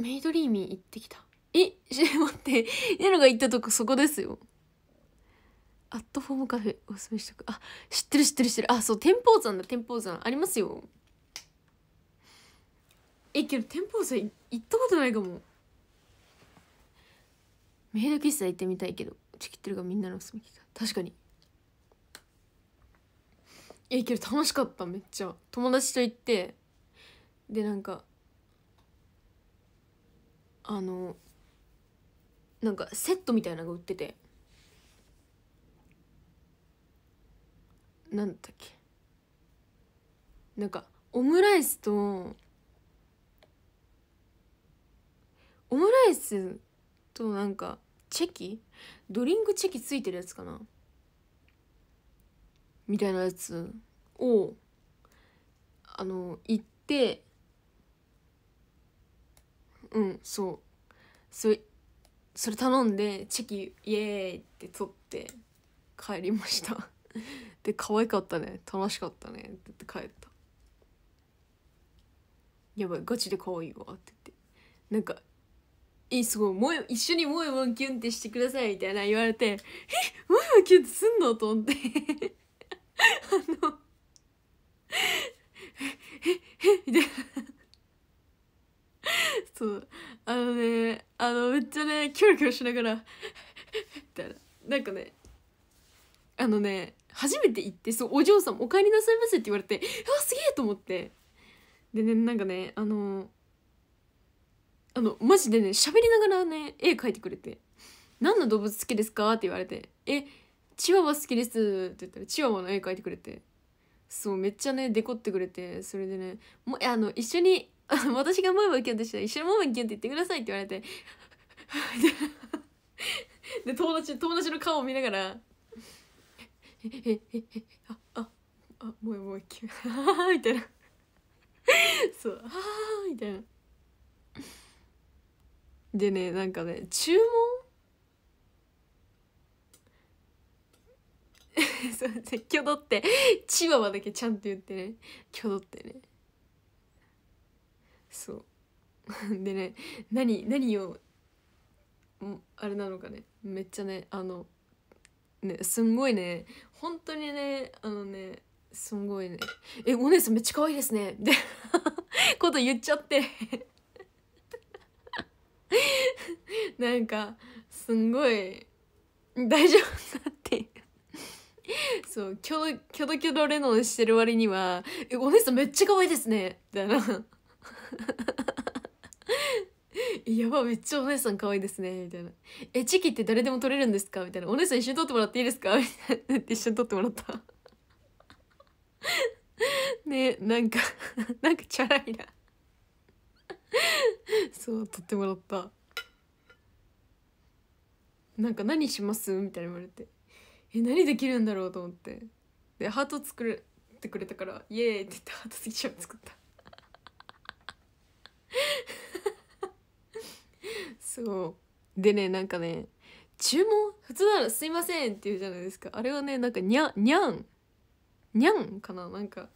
メイドリーミー行ってきた。え、待って、ネロが行ったとこそこですよ。アットホームカフェおすすめしとく。あ、知ってる知ってる知ってる。あ、そう、天保山だ、天保山。ありますよ。え、けど天保山行ったことないかも。メイド喫茶行ってみたいけど、チキってるがみんなのおすすめ確かに。え、けど楽しかった、めっちゃ。友達と行って、で、なんか、あのなんかセットみたいなのが売っててなんだっけなんかオムライスとオムライスとなんかチェキドリンクチェキついてるやつかなみたいなやつをあの行ってうんそうそれそれ頼んでチェキイエーイって取って帰りました で可愛かったね楽しかったねって言って帰ったやばいガチで可愛いわって言ってなんかえすごいもえ一緒にもえもんキュンってしてくださいみたいな言われてえもえもんキュンってすんのと思って あのえ ええみたいな そうあのねあのめっちゃねキョロキョロしながらみたいななんかねあのね初めて行ってそうお嬢さんお帰りなさいませ」って言われて「あすげえ!」と思ってでねなんかねあのあのマジでね喋りながらね絵描いてくれて「何の動物好きですか?」って言われて「えチワワ好きです」って言ったらチワワの絵描いてくれてそうめっちゃねデコってくれてそれでねもうあの一緒に 私がもえもえキュンとしたら一緒にもえもえキュンって言ってくださいって言われて で友達友達の顔を見ながら「ええええあああもえもえキュン」みたいなそう「ああ」みたいな。でねなんかね注文 そうね「きょど」ってチワワだけちゃんと言ってね「きょど」ってねそう でね何何をあれなのかねめっちゃねあのねすんごいね本当にねあのねすんごいね「えお姉さんめっちゃ可愛いですね」て こと言っちゃって なんかすんごい大丈夫だってそうキョキョドキョドレノンしてる割には「えお姉さんめっちゃ可愛いですね」みたいな やばめっちゃお姉さん可愛いですねみたいな「えチキって誰でも撮れるんですか?」みたいな「お姉さん一緒に撮ってもらっていいですか?」みたいなって一緒に撮ってもらったねなんかなんかチャラいなそう撮ってもらったなんか何しますみたいに言われてえ何できるんだろうと思ってでハート作ってくれたから「イエーイ!」って言ってハート好きちゃん作ったそうでねなんかね注文普通なら「すいません」って言うじゃないですかあれはねなんかにゃ「にゃん」「にゃん」かななんか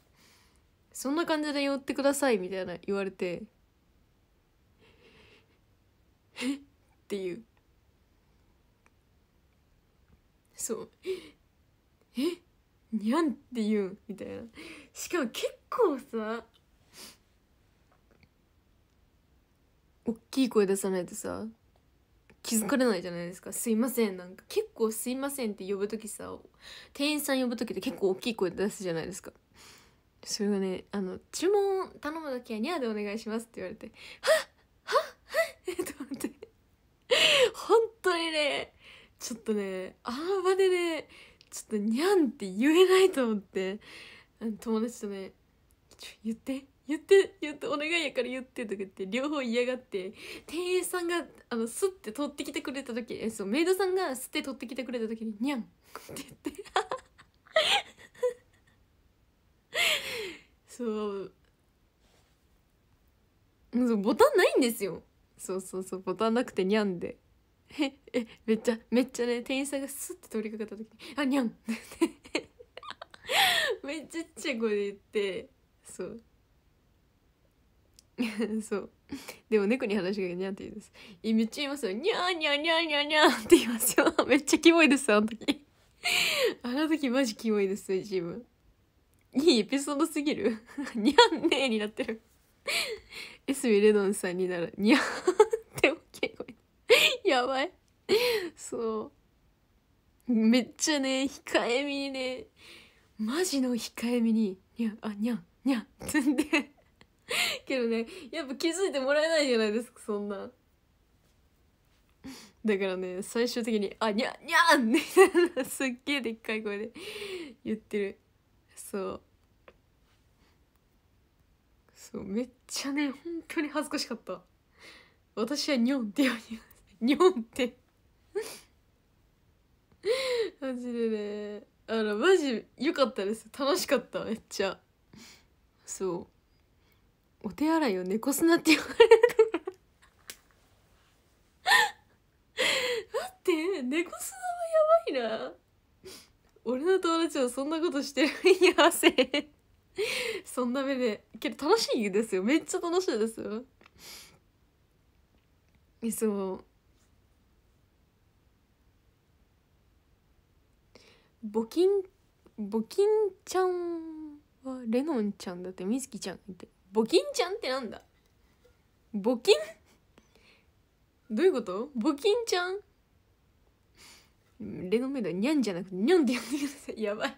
「そんな感じで寄ってください」みたいな言われて「えっ?」ていうそう「えにゃん」って言うみたいなしかも結構さ大きい声出さないとさ気づかれないじゃないですか「すいません」なんか結構「すいません」って呼ぶ時さ店員さん呼ぶ時って結構大きい声出すじゃないですかそれがね「あの注文頼む時はニャーでお願いします」って言われて「はっはっはっ」と思って本当にねちょっとねあの場でねちょっと「にゃん」って言えないと思って友達とね「言って言って言ってお願いやから言ってとか言って両方嫌がって店員さんがあのスッて取ってきてくれた時えそうメイドさんがスッて取ってきてくれた時に「にゃん」って言って そうそうボタンないんですよそうそうそうボタンなくて「にゃんで」ええめっちゃめっちゃね店員さんがスッて通りかかった時に「あにゃん」って めっちゃちっちゃい声で言ってそう。そうでも猫に話しかけにゃんって言うんですえめっちゃ言いますよにゃーにゃーにゃーにゃーにゃーって言いますよ めっちゃキモいですあの時 あの時マジキモいです自分いいエピソードすぎるにゃんねーになってるエスミレドンさんにならにゃーって大きい声やばいそうめっちゃね控えめにねマジの控えめににゃあにゃんにゃんってんで けどねやっぱ気づいてもらえないじゃないですかそんなだからね最終的に「あにゃにゃん!」みたいなすっげえでっかい声で言ってるそうそうめっちゃね本当に恥ずかしかった私は「にょん」って言われますにょんって マジでねあのマジ良かったです楽しかっためっちゃそうお手洗いを猫砂って言われるだって猫砂はやばいな俺の友達はそんなことしてるいやせそんな目でけど楽しいですよめっちゃ楽しいですよそう募金募金ちゃんはレノンちゃんだってみずきちゃんって募金ちゃんってなんだ募金どういうこと募金ちゃんレノメイドにゃんじゃなくてにゃんって呼んでくださいやばい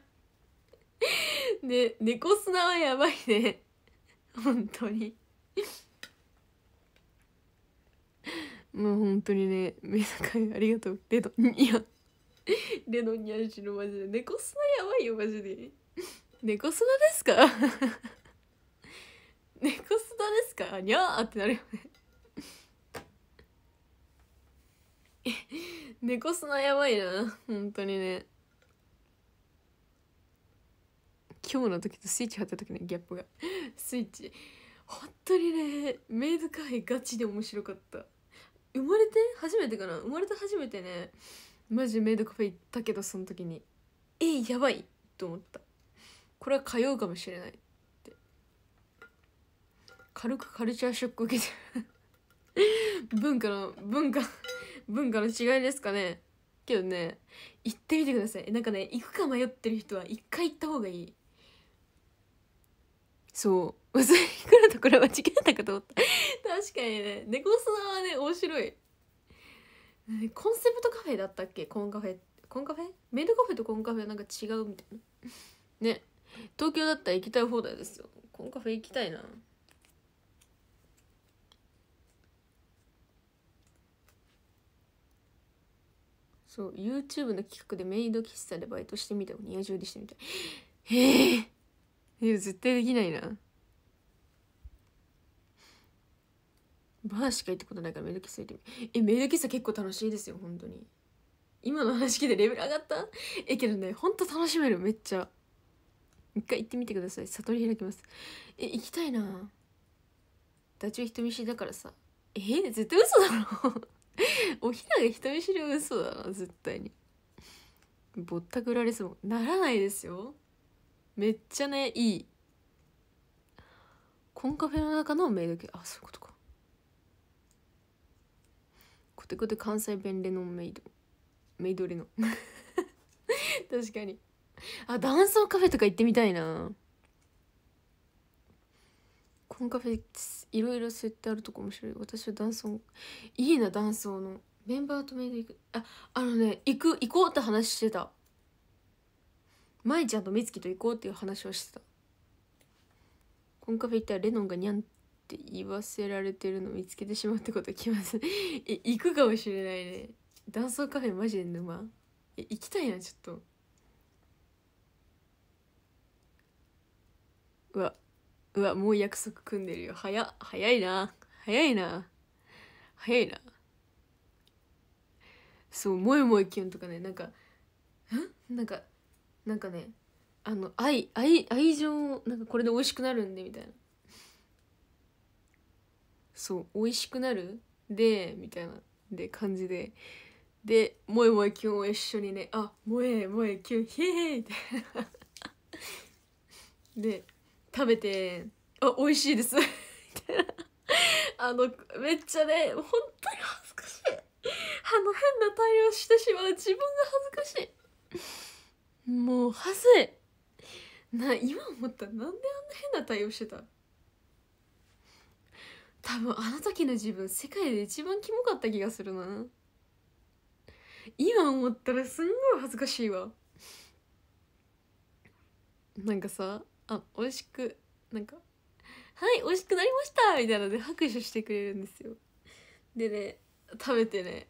ね猫砂はやばいね本当にもう本当にね皆さいありがとうレドニャンレノニャンしのマジで猫砂やばいよマジで猫砂ですか猫砂ですかにゃーってなるよね猫砂 やばいな本当にね今日の時とスイッチ貼った時のギャップがスイッチ本当にねメイドカフガチで面白かった生まれて初めてかな生まれて初めてねマジメイドカフェ行ったけどその時にえやばいと思ったこれは通うかもしれない軽くカルチャーショック受けてる 文化の文化文化の違いですかねけどね行ってみてくださいなんかね行くか迷ってる人は一回行った方がいいそう薄いくらとこれは違ったかと思った確かにね猫砂はね面白いコンセプトカフェだったっけコンカフェコンカフェメイドカフェとコンカフェはなんか違うみたいな ね東京だったら行きたい放題ですよコンカフェ行きたいなそう YouTube の企画でメイド喫茶でバイトしてみたに野獣でしてみたいええー、いや絶対できないなバーしか行ったことないからメイド喫茶行ってみえメイド喫茶結構楽しいですよ本当に今の話聞いてレベル上がったえけどねほんと楽しめるめっちゃ一回行ってみてください悟り開きますえ行きたいなダチョウ人見知りだからさえ絶対嘘だろ おひなが人見知りは嘘だな絶対にぼったくられそうならないですよめっちゃねいいコンカフェの中のメイド系あそういうことかコテコテ関西弁レノンメイドメイドレノン 確かにあダンスのカフェとか行ってみたいなコンカフェいろいろ設定あるとこ面白い私はダンスいいなダンスのメンバーとメイド行くああのね行く行こうって話してた舞ちゃんと美月と行こうっていう話をしてたコンカフェ行ったらレノンがニャンって言わせられてるの見つけてしまうってこときますえ 行くかもしれないねダンスカフェマジで沼え行きたいなちょっとうわうわもう約束組んでるよ早早いな早いな早いなそうもえもえキュンとかねなんかんなんかなんかねあの愛愛愛情なんかこれで美味しくなるんでみたいなそう美味しくなるでみたいなで感じでで「もえもえキュン」を一緒にね「あもえもえキュンヒェー」みたいな で食べて「あ美味しいです」みたいなあのめっちゃね本当に恥ずかしいあの変な対応してしまう自分が恥ずかしいもう恥ずいな今思ったらなんであんな変な対応してた多分あの時の自分世界で一番キモかった気がするな今思ったらすんごい恥ずかしいわなんかさあ美味しくなんか「はい美味しくなりました!」みたいなので拍手してくれるんですよでね食べてね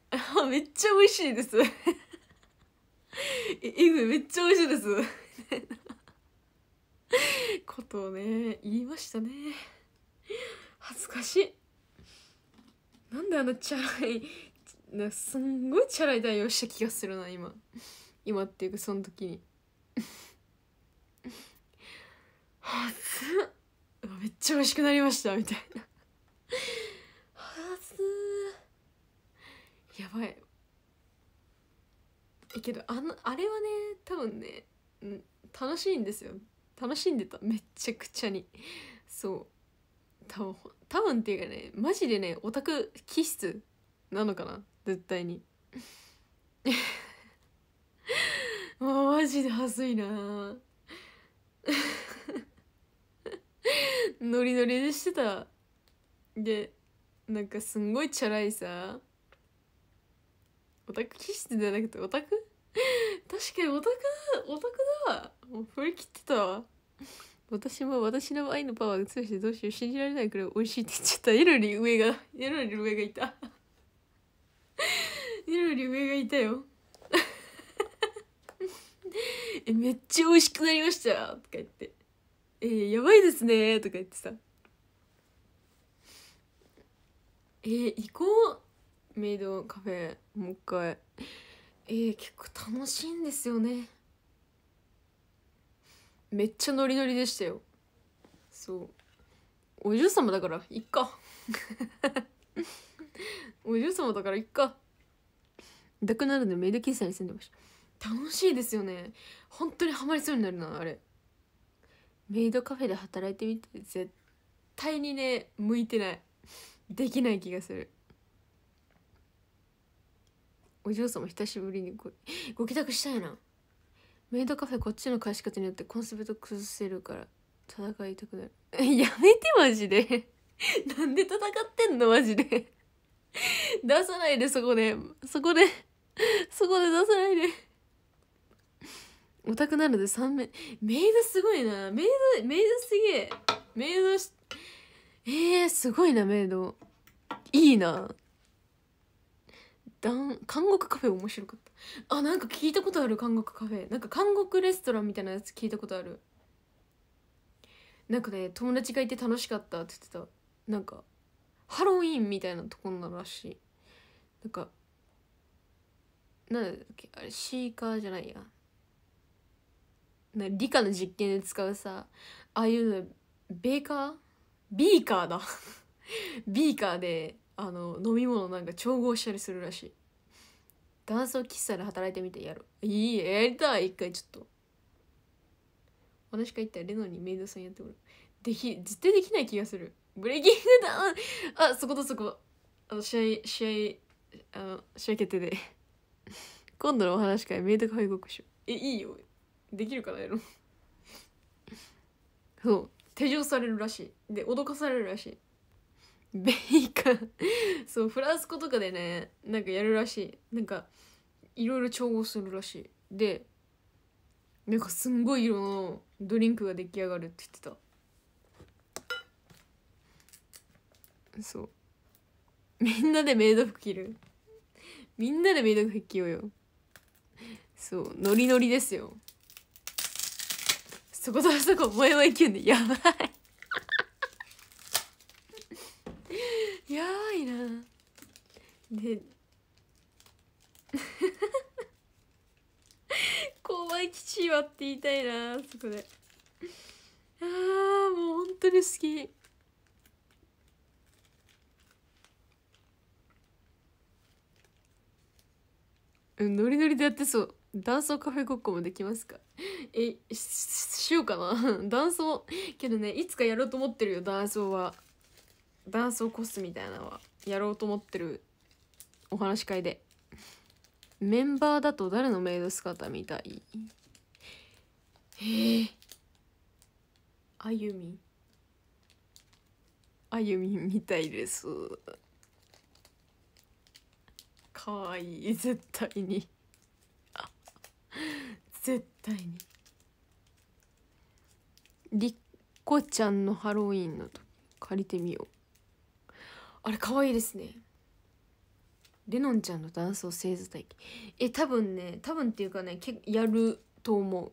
めっちゃ美味しいですえエめっちゃ美味しいですことをね言いましたね恥ずかしいなんであのチャラいなすんごいチャラい対応した気がするな今今っていうかその時にはずめっちゃ美味しくなりましたみたいなはずやばいけどあのあれはね多分ね楽しいんですよ楽しんでためっちゃくちゃにそう多分多分っていうかねマジでねオタク気質なのかな絶対に もうマジではずいな ノリノリでしてたでなんかすんごいチャラいさオタク気質じゃなくてオタク確かにオタクオタクだわもう振り切ってたわ私も私の愛のパワーが強してどうしよう信じられないくらい美味しいって言っちゃったエロより上がエロより上がいた エロより上がいたよ えめっちゃ美味しくなりましたとか言って「えー、やばいですね」とか言ってさ「えー、行こうメイドカフェもう一回」えー、結構楽しいんですよねめっちゃノリノリでしたよそうお嬢様だからいっか お嬢様だからいっかだくなるのメイド喫茶に住んでました楽しいですよね本当にハマりそうになるなあれメイドカフェで働いてみて絶対にね向いてないできない気がするお嬢様久しぶりにごご帰宅したいなメイドカフェこっちの返し方によってコンセプト崩せるから戦いたくなるやめてマジで なんで戦ってんのマジで 出さないでそこでそこでそこで出さないでオタクなので3面メイドすごいなメイドメイドすげえメイドしえー、すごいなメイドいいなだん監獄カフェ面白かったあなんか聞いたことある監獄カフェなんか監獄レストランみたいなやつ聞いたことあるなんかね友達がいて楽しかったって言ってたなんかハロウィンみたいなとこならしいなんかなんだっけあれシーカーじゃないや理科の実験で使うさああいうのベーカービーカーだ ビーカーであの飲み物なんか調合したりするらしいスを喫茶で働いてみてやるいいやりたい一回ちょっと私が言ったらレノにメイドさんやってもらうでき絶対できない気がするブレイキングダウンあそことそこあの試合試合あの試合決定で今度のお話会メイド会報告しようえいいよできるかなやろそう手錠されるらしいで脅かされるらしいベイカーそうフランス語とかでねなんかやるらしいなんかいろいろ調合するらしいでなんかすんごい色のドリンクが出来上がるって言ってたそうみんなでメイド服着るみんなでメイド服着ようよそうノリノリですよそことそこ萌え萌えキュンでやばいやばいなで怖い父はって言いたいなそこでああ、もう本当に好きうんノリノリでやってそう断層カフェごっこもできますかえしようかな断層 けどねいつかやろうと思ってるよ断層は断層コスみたいなのはやろうと思ってるお話し会でメンバーだと誰のメイド姿みたいへえあゆみあゆみみたいですかわいい絶対に 絶対にりっこちゃんのハロウィンの時借りてみようあれ可愛いですねレノンちゃんのダンスを製図体験え多分ね多分っていうかねけやると思う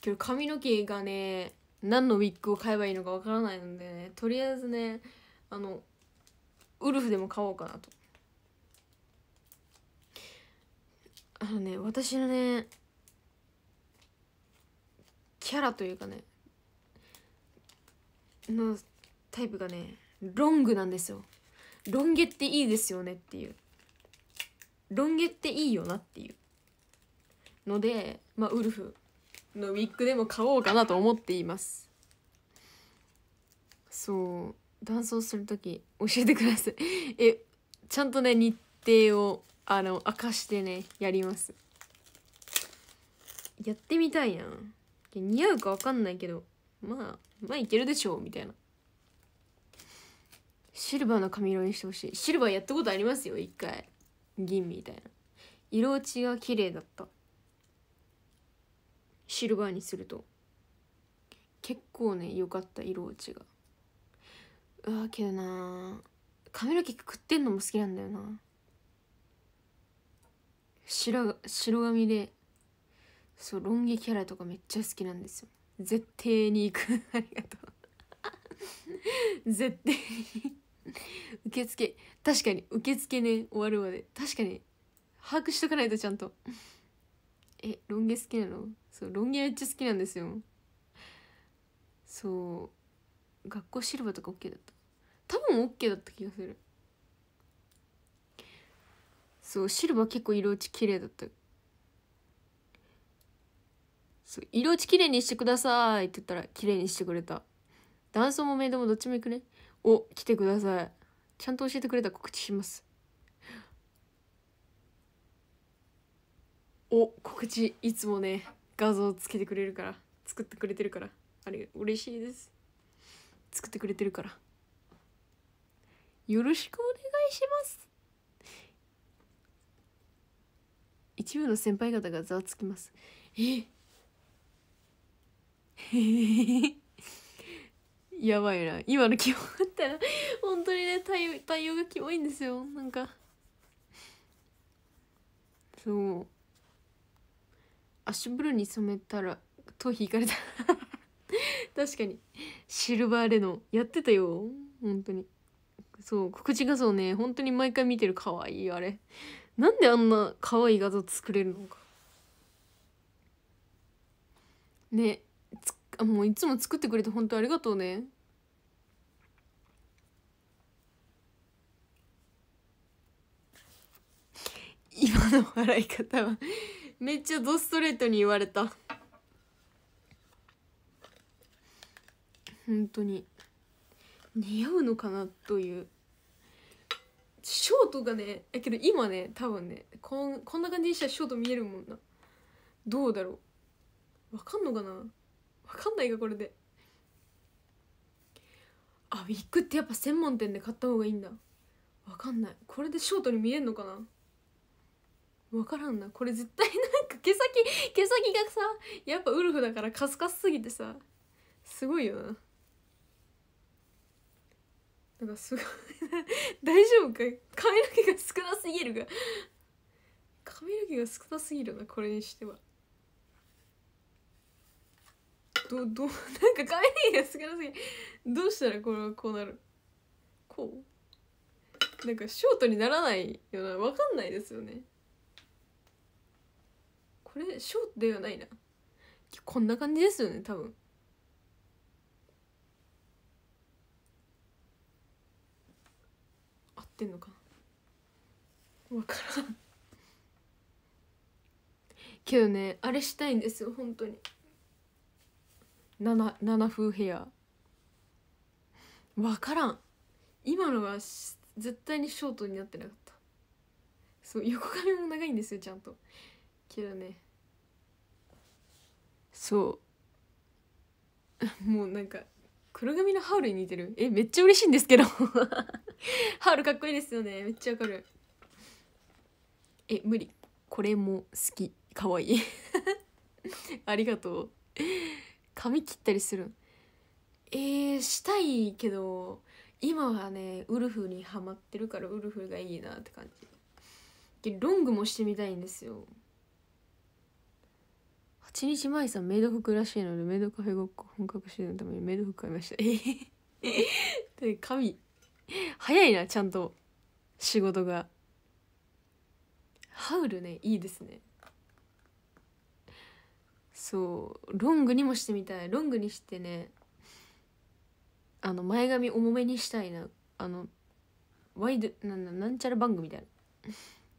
けど髪の毛がね何のウィッグを買えばいいのかわからないのでねとりあえずねあのウルフでも買おうかなとあのね私のねキャラというかねのタイプがねロングなんですよロン毛っていいですよねっていうロン毛っていいよなっていうのでまあウルフのウィッグでも買おうかなと思っていますそう断層する時教えてくださいえちゃんとね日程をあの明かしてねやりますやってみたいな似合うか分かんないけどまあまあいけるでしょうみたいなシルバーの髪色にしてほしいシルバーやったことありますよ一回銀みたいな色落ちが綺麗だったシルバーにすると結構ね良かった色落ちがうわけどな髪の毛くくってんのも好きなんだよな白白髪でそうロン毛キャラとかめっちゃ好きなんですよ絶対に行く ありがとう 絶対に受付確かに受付ね終わるまで確かに把握しとかないとちゃんと えロン毛好きなのそうロン毛めっちゃ好きなんですよそう学校シルバーとか OK だった多分 OK だった気がするそうシルバー結構色落ち綺麗だったそう色落ち綺麗にしてくださいって言ったら綺麗にしてくれた男装もメイドもどっちも行くねお来てくださいちゃんと教えてくれた告知しますお告知いつもね画像つけてくれるから作ってくれてるからあれ嬉しいです作ってくれてるからよろしくお願いします一部の先輩方がざわつきますえ やばいな今の気分だったら本当にね対対応がキモいんですよなんかそうアッシュブルーに染めたら頭皮いかれた 確かにシルバーレノンやってたよ本当にそう告知画像ね本当に毎回見てるかわいいあれなんであんな可愛い画像作れるのかねつもういつも作ってくれて本当ありがとうね 今の笑い方はめっちゃドストレートに言われた本当に似合うのかなというショートがねえけど今ね多分ねこんこんな感じにしたらショート見えるもんなどうだろうわかんのかなわかんないかこれであウィッグってやっぱ専門店で買った方がいいんだわかんないこれでショートに見えるのかなわからんなこれ絶対 なんか毛先毛先がさやっぱウルフだからカスカスすぎてさすごいよななんかすごい 大丈夫か髪の毛が少なすぎるが髪の毛が少なすぎるなこれにしてはどどなんか髪の毛が少なすぎるどうしたらこれはこうなるこうなんかショートにならないよなわかんないですよねこれショートではないなこんな感じですよね多分ってんのか分からんけどねあれしたいんですよ本当に 7, 七風ヘア分からん今のは絶対にショートになってなかったそう横髪も長いんですよちゃんとけどねそう もうなんか黒髪のハウルに似てるえめっちゃ嬉しいんですけど ハウルかっこいいですよねめっちゃわかるえ無理これも好きかわいい ありがとう髪切ったりするえー、したいけど今はねウルフにハマってるからウルフがいいなって感じでロングもしてみたいんですよ八日前さんメイド服らしいのでメイドカフェごっこ本格指導のためにメイド服買いましたええ神早いなちゃんと仕事がハウルねいいですねそうロングにもしてみたいロングにしてねあの前髪重めにしたいなあのワイドなんなんちゃらバングみたいな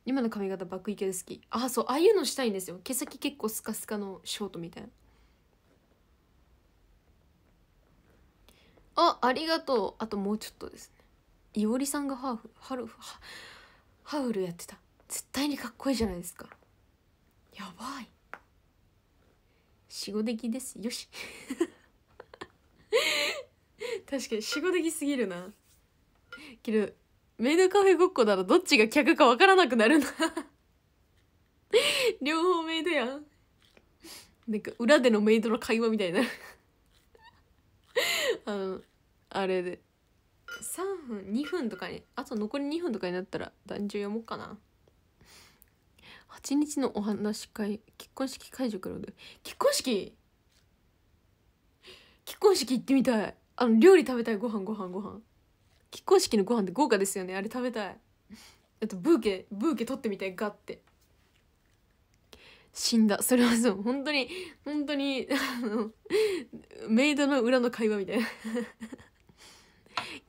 今の髪型バックイケで好きあそうああいうのしたいんですよ毛先結構スカスカのショートみたいなあありがとうあともうちょっとですねいおりさんがハーフハルフハウルやってた絶対にかっこいいじゃないですかやばい死後的ですよし確かに死後的すぎるなけどメイドカフェごっこならどっちが客かわからなくなるな 両方メイドやんなんか裏でのメイドの会話みたいな あのあれで3分2分とかにあと残り2分とかになったら男女読もうかな8日のお話会結婚式会場から結婚式結婚式行ってみたいあの料理食べたいご飯ご飯ご飯結婚式のご飯って豪華ですよねあれ食べたいあとブーケブーケ取ってみたいガッて死んだそれはそう本当に本当にあのメイドの裏の会話みたいな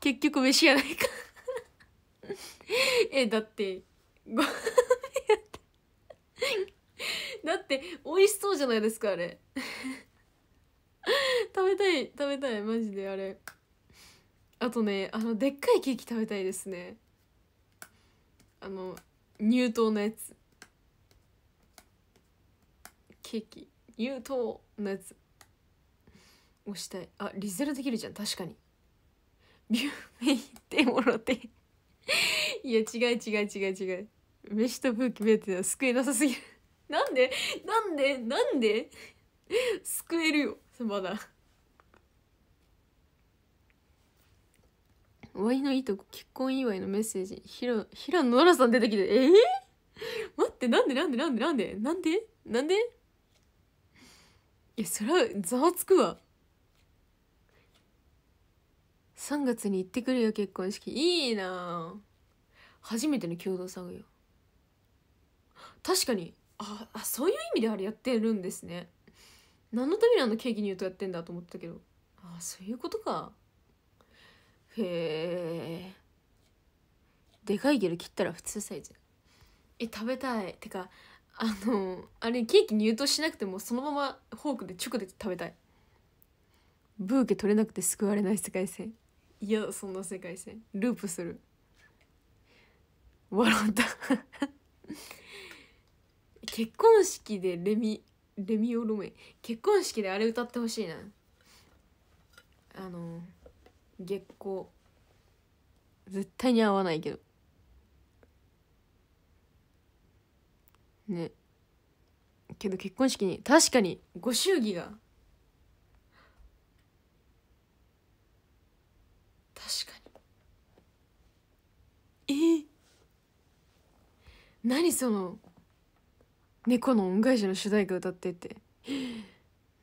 結局飯やないかえだってご飯やっただって美味しそうじゃないですかあれ食べたい食べたいマジであれあとねあのでっかいケーキ食べたいですねあの乳糖のやつケーキ乳糖のやつ押したいあリゼロできるじゃん確かにビューメイってもろて いや違う違う違う違う飯と風景キメイってのは救えなさすぎるなんでなんでなんで救えるよまだ終わりのいいとこ結婚祝いのメッセージひ平野ノラさん出てきてえー、待ってなんでなんでなんでなんでなんでなんでいやそれはざわつくわ3月に行ってくるよ結婚式いいな初めての共同作業確かにああそういう意味であれやってるんですね何のためにあのケーキに言うとやってんだと思ってたけどあそういうことかへえでかいけど切ったら普通サイズえ食べたいてかあのあれケーキ入刀しなくてもそのままフォークで直で食べたいブーケ取れなくて救われない世界線いやそんな世界線ループする笑った 結婚式でレミレミオロメン結婚式であれ歌ってほしいなあの月光絶対に合わないけどねけど結婚式に確かにご祝儀が確かにえー、何その猫の恩返しの主題歌歌ってって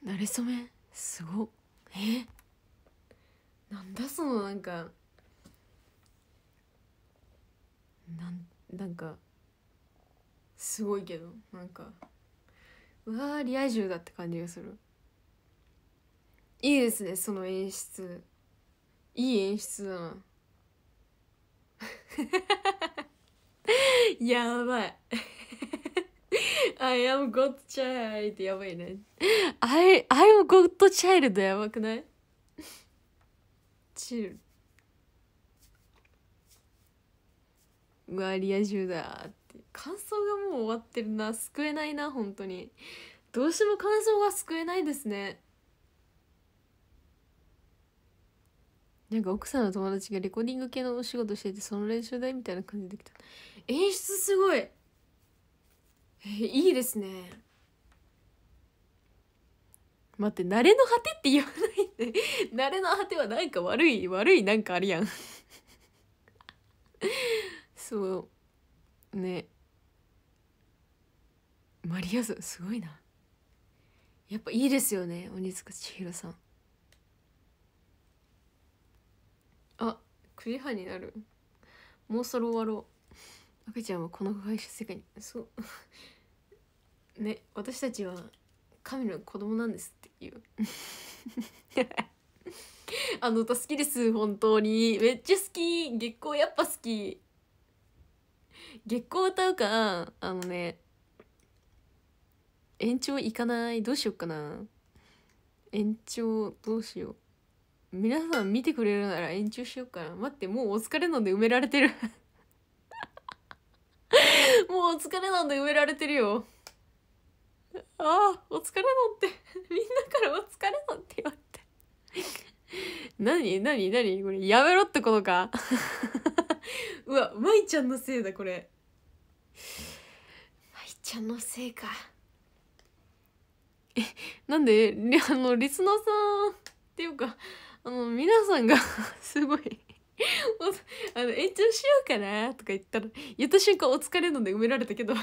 なれそめすごっえーなんだそのなんかなんなんかすごいけどなんかうわーリア充だって感じがするいいですねその演出いい演出だな やばい I am God Child ってやばいね I, I am God Child やばくないちるうわリア充だって感想がもう終わってるな救えないな本当にどうしても感想が救えないですねなんか奥さんの友達がレコーディング系のお仕事しててその練習台みたいな感じできた演出すごいえいいですね待って慣れの果てって言わないで 慣れの果てはなんか悪い悪いなんかあるやん そうねマリアズ、すごいなやっぱいいですよね鬼塚千尋さんあ9時半になるもうそろ終わろう赤ちゃんはこの不敗者世界にそう ね私たちは神の子供なんですっていう あの歌好きです本当にめっちゃ好き月光やっぱ好き月光歌うかあのね延長いかないどうしよっかな延長どうしよう皆さん見てくれるなら延長しようかな待ってもうお疲れなんで埋められてる もうお疲れなんで埋められてるよ ああお疲れの」っ てみんなからお疲れの」って言われて 何何何これやめろってことかうわ舞ちゃんのせいだこれ舞ちゃんのせいかえなんであのリスナーさんっていうかあの皆さんがすごいあの延長しようかなとか言ったら言った瞬間お疲れので埋められたけど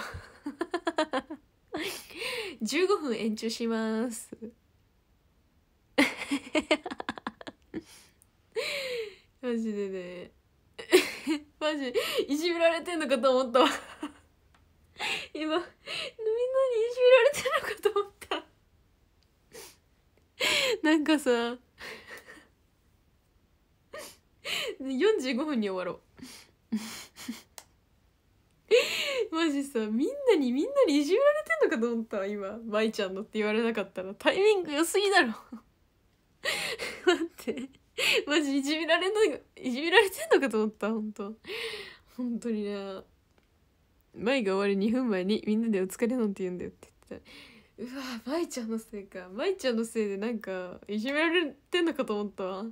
15分延長します マジでね マジいじめられてんのかと思ったわ 今みんなにいじめられてんのかと思ったなんかさ45分に終わろうマジさみんなにみんなにいじめられてんのかと思った今舞ちゃんのって言われなかったらタイミング良すぎだろ 待ってマジいじめられなのいじめられてんのかと思った本当本当にな舞が終わる2分前にみんなで「お疲れなんて言うんだよ」って言ってたうわ舞ちゃんのせいか舞ちゃんのせいでなんかいじめられてんのかと思ったわ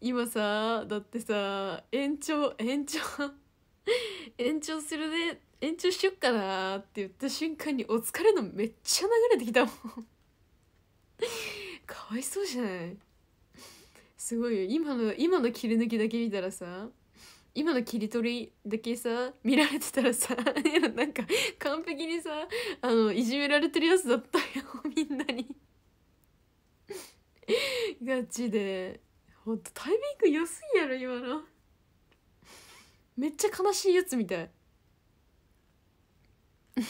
今さだってさ延長延長 延長するね延長しよっかなーって言った瞬間にお疲れのめっちゃ流れてきたもん かわいそうじゃないすごいよ今の今の切り抜きだけ見たらさ今の切り取りだけさ見られてたらさ なんか完璧にさあのいじめられてるやつだったよみんなにガチでほんとタイミング良すぎやろ今の。めっちゃ悲しいやつみたい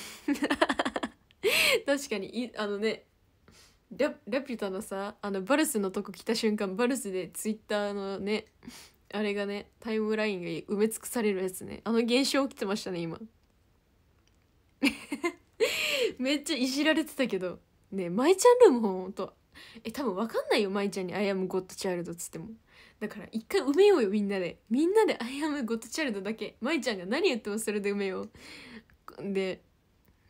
確かにいあのねララピュタのさあのバルスのとこ来た瞬間バルスでツイッターのねあれがねタイムラインが埋め尽くされるやつねあの現象起きてましたね今 めっちゃいじられてたけどねえ舞ちゃんルームほんとえ多分わかんないよ舞ちゃんに「アイアムゴッドチャイルド」っつっても。だから一回埋めようよみんなでみんなで「アイアムゴッドチャルド」だけ舞ちゃんが何言ってもそれで埋めようで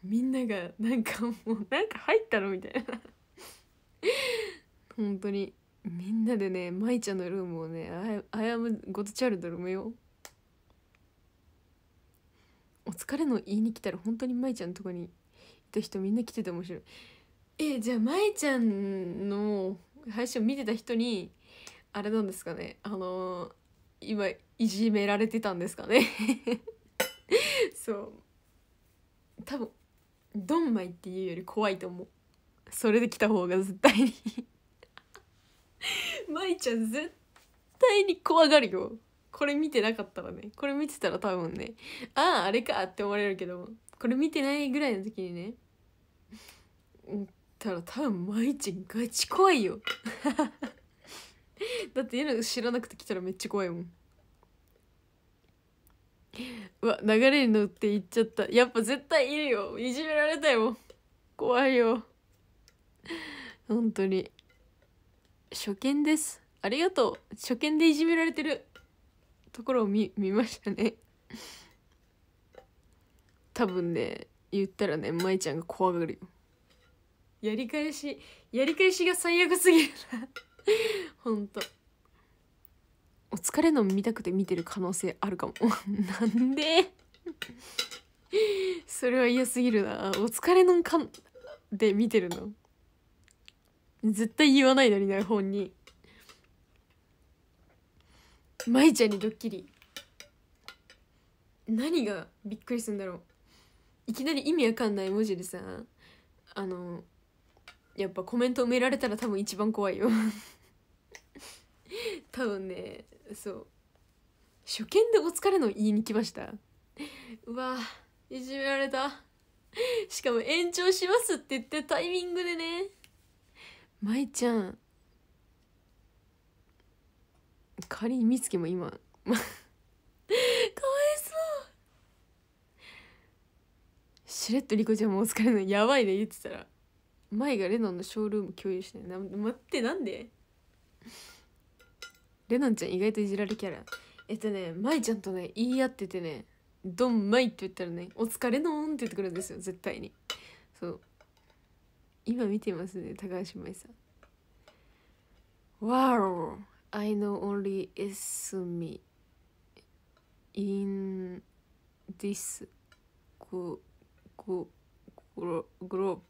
みんながなんかもうなんか入ったのみたいな本当にみんなでね舞ちゃんのルームをね「アイアムゴッドチャルド」埋めようお疲れの言いに来たら本当に舞ちゃんのとこにいた人みんな来てて面白いえじゃあ舞ちゃんの配信を見てた人にあれなんですかねあのー、今いじめられてたんですかね そう多分ドンマイっていうより怖いと思うそれで来た方が絶対に舞 ちゃん絶対に怖がるよこれ見てなかったらねこれ見てたら多分ねあああれかって思われるけどこれ見てないぐらいの時にね たら多分舞ちゃんガチ怖いよ だってうの知らなくて来たらめっちゃ怖いもんうわ流れに乗って行っちゃったやっぱ絶対いるよいじめられたよ怖いよ本当に初見ですありがとう初見でいじめられてるところを見見ましたね多分ね言ったらね舞ちゃんが怖がるよやり返しやり返しが最悪すぎるなほんとお疲れの見たくて見てる可能性あるかも なんでそれは嫌すぎるなお疲れのかんで見てるの絶対言わないのにな本に舞ちゃんにドッキリ何がびっくりするんだろういきなり意味わかんない文字でさあのやっぱコメント埋められたら多分一番怖いよ 多分ねそう初見でお疲れの言いに来ましたうわいじめられたしかも延長しますって言ってタイミングでね舞ちゃん仮に美月も今 かわいそうしれっと莉子ちゃんもお疲れのやばいね言ってたら舞がレノンのショールーム共有して、な待ってなんでレナンちゃん意外といじられキャラえっとね舞ちゃんとね言い合っててね「ドン舞って言ったらね「お疲れのん」って言ってくるんですよ絶対にそう今見てますね高橋舞さん Wow I know only is me in this ググ o ログ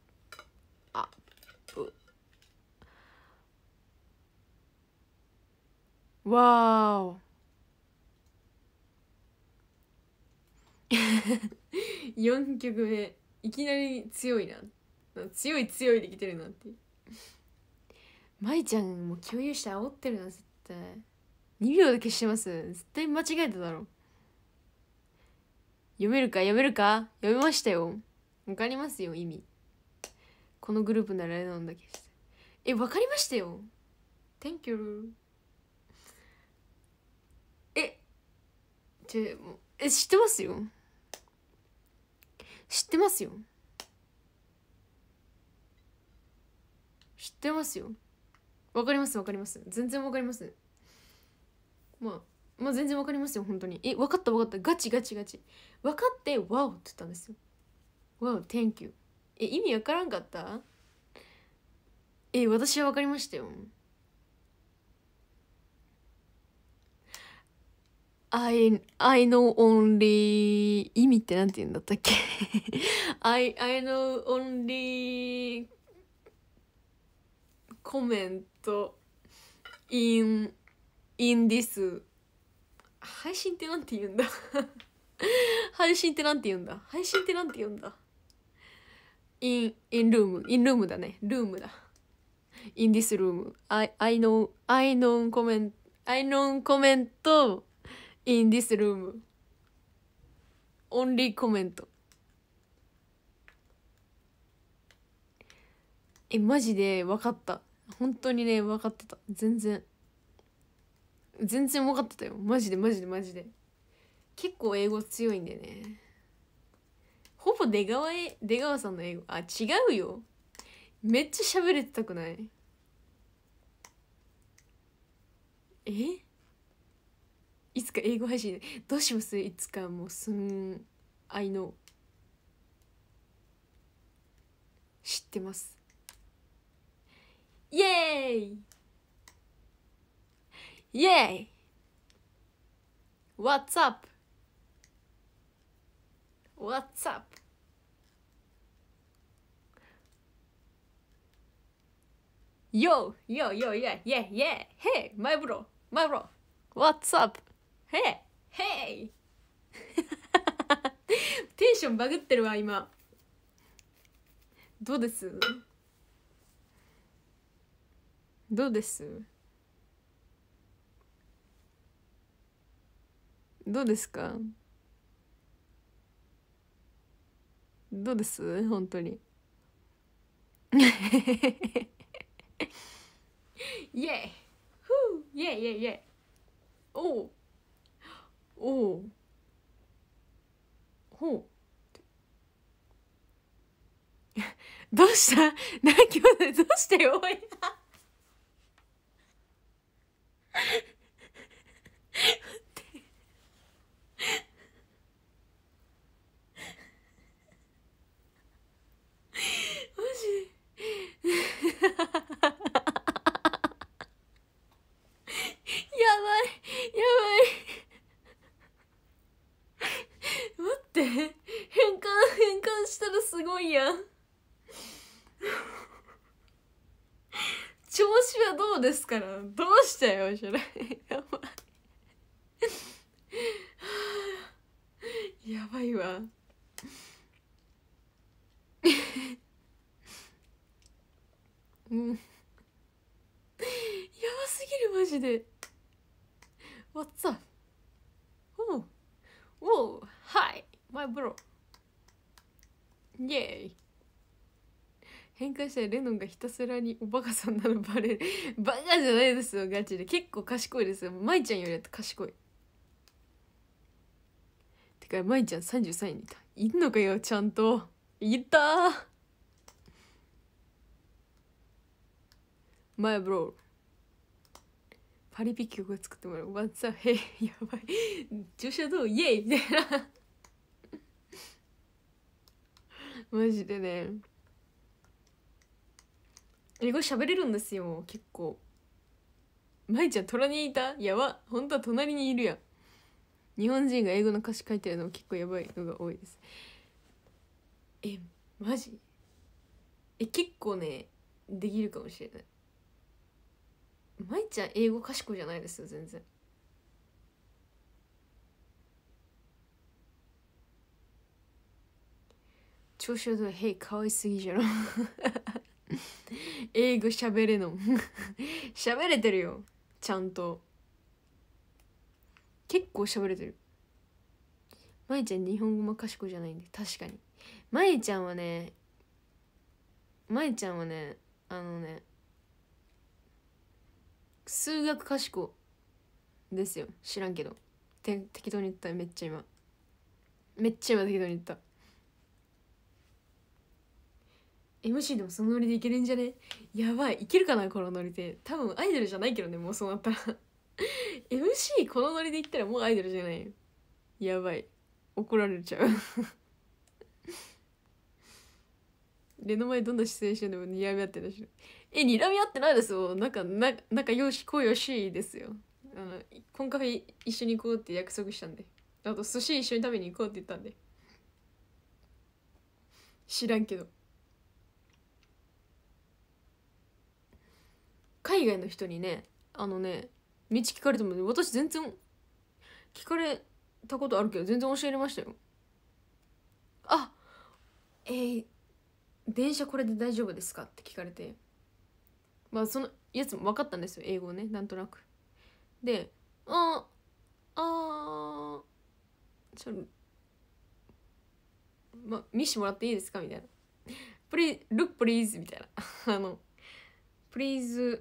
わー4曲目いきなり強いな強い強いできてるなって舞ちゃんも共有して煽ってるな絶対2秒で消してます絶対間違えただろ読めるか読めるか読めましたよわかりますよ意味このグループならあれなんだけどえわかりましたよ Thank you ちょえ知ってますよ知ってますよ知ってますよわかりますわかります全然わかりますまあまあ全然わかりますよ本当にえ分かった分かったガチガチガチ分かって「ワオ」って言ったんですよ「ワオ Thank you」え意味わからんかったえ私はわかりましたよ I, I know only 意味って何て言うんだったっけ I, I know only コメント in, in this 配信って何て言うんだ配信って何て言うんだ配信って何て言うんだ in, in room in room だねルームだ in this room I, I know I know comment I know comment in this room only comment えマジで分かった本当にね分かってた全然全然分かってたよマジでマジでマジで結構英語強いんでねほぼ出川出川さんの英語あ違うよめっちゃ喋れてたくないえいつか英語配信どうしますいつかもうすん I know 知ってますイエーイイエーイ What's up? What's up? よよよ y イェイイェイ m イマイブロマイブロ What's up? へへ テンションバグってるわ今どうですどうですどうですかどうです本当にイエイフーイエイイエイイエイおおおおほう どうした何きょうどうしてよおい やばい やばいって変換変換したらすごいやん 調子はどうですからどうしたよそれやばいやばいわうんやばすぎるマジで What's up? マイブロイェーイ変化したレノンがひたすらにおバカさんなのバレる バカじゃないですよガチで結構賢いですよイちゃんよりだって賢いてかイちゃん33位にいたいんのかよちゃんといたーマイブローパリピ曲を作ってもらうワンツアーヘイ やばい 女車道どうイエイみたいなマジでね英語喋れるんですよ結構舞ちゃん虎にいたやば本当は隣にいるやん日本人が英語の歌詞書いてるのも結構やばいのが多いですえマジえ結構ねできるかもしれない舞ちゃん英語賢いじゃないですよ全然聴衆の「へいかわいすぎじゃろ」英語喋れの 喋れてるよちゃんと結構喋れてるまえちゃん日本語も賢いじゃないんで確かにまえちゃんはねまえちゃんはねあのね数学賢ですよ知らんけどて適当に言っためっちゃ今めっちゃ今適当に言った MC でもそのノリでいけるんじゃねやばいいけるかなこのノリで多分アイドルじゃないけどねもうそうなったら MC このノリでいったらもうアイドルじゃないよやばい怒られちゃう目の前どんな出演者でも睨み合ってるしえ睨み合ってないですよなんかななんかよしこよしですよあのコンカフェ一緒に行こうって約束したんであと寿司一緒に食べに行こうって言ったんで知らんけど海外の人にねあのね道聞かれても、私全然聞かれたことあるけど全然教えれましたよあえー、電車これで大丈夫ですかって聞かれてまあそのやつも分かったんですよ英語ねなんとなくでああちょまあ見してもらっていいですかみたいな「プリルップリーズ」みたいな あの please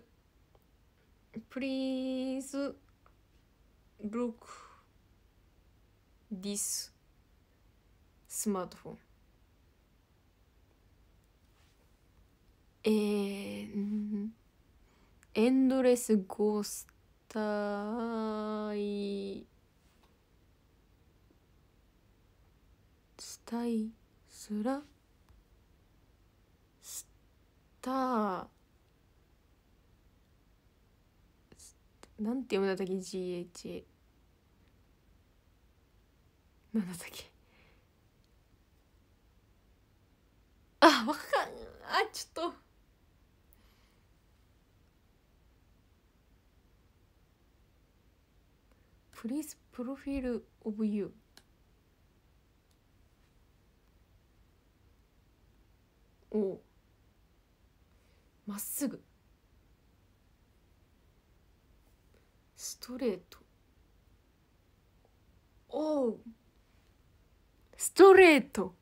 please look this smartphone えー、エンドレスゴースタイスタイスラスターなんて読んだ時 GH なんだっけあわかんあちょっとプリースプロフィールオブユーおまっすぐストレートおストレート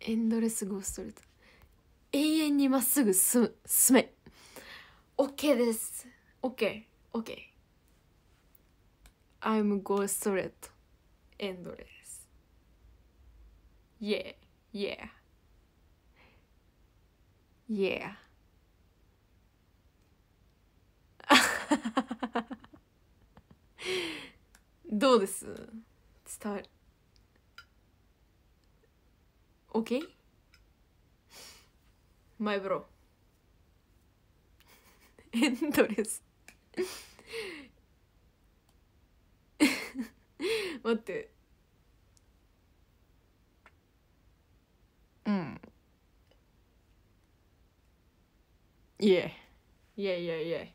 エンドレスゴーストレート永遠にまっすぐ進むオめ OK ですオ k o k I'm go straight e n d l e yeah yeah yeah どうです伝わる OK? マイブロ エンドレス 待ってうんいえいえいえいえ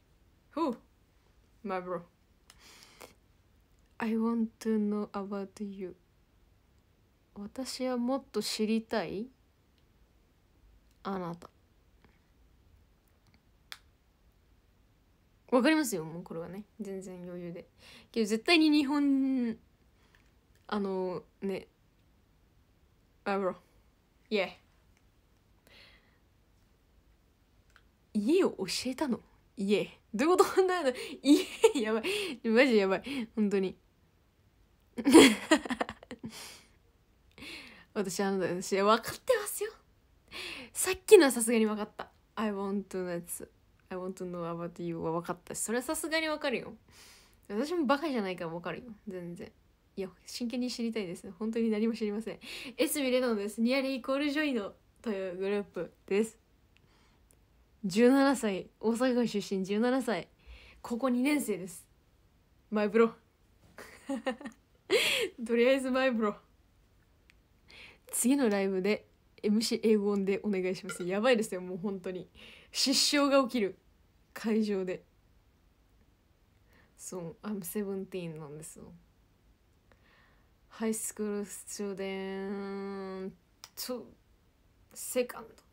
ふう my bro I want to know about you 私はもっと知りたいあなたわかりますよもうこれはね全然余裕でけど絶対に日本あのねあブロイエイ家を教えたの家どういうことなの家やばいマジやばい本当に 私あの私分かってますよさっきのはさすがに分かった「I want to I want to know about you」は分かったしそれはさすがに分かるよ私もバカじゃないから分かるよ全然いや真剣に知りたいです本当に何も知りません S ミレノンですニアリーイコールジョイのというグループです17歳大阪府出身17歳高校2年生ですマイブロ とりあえずマイブロ次のライブで MC 英語音でお願いしますやばいですよもう本当に失笑が起きる会場でそう I'm 17なんですよハイスクールスチューデントセカンド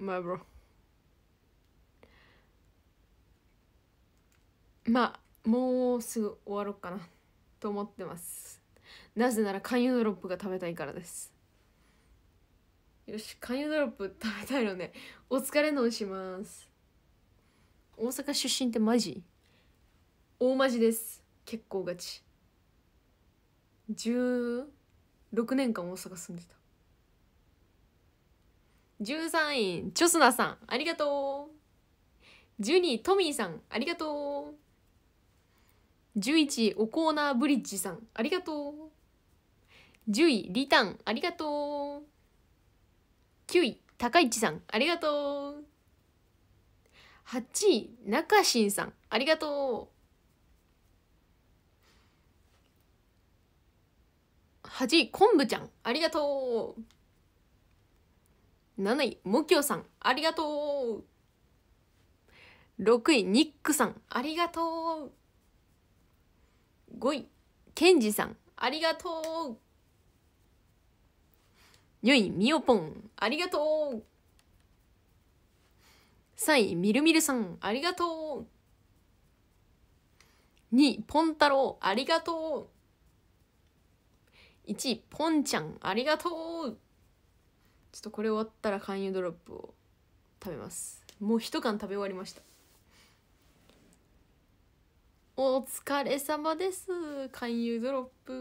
まあ、bro. まあもうすぐ終わろうかなと思ってますなぜなら勧誘ドロップが食べたいからですよし勧誘ドロップ食べたいのねお疲れのんします大阪出身ってマジ大マジです結構ガチ16年間大阪住んでた13位チョスナさんありがとう12位トミーさんありがとう11位おコーナーブリッジさんありがとう10位リタンありがとう9位高市さんありがとう8位中新さんありがとう8位昆布ちゃんありがとう7位、もきょさん、ありがとう。6位、ニックさん、ありがとう。5位、ケンジさん、ありがとう。4位、みオぽん、ありがとう。3位、みるみるさん、ありがとう。2位、ぽんたろう、ありがとう。1位、ぽんちゃん、ありがとう。ちょっとこれ終わったら勧誘ドロップを食べますもう一缶食べ終わりましたお疲れ様です勧誘ドロップ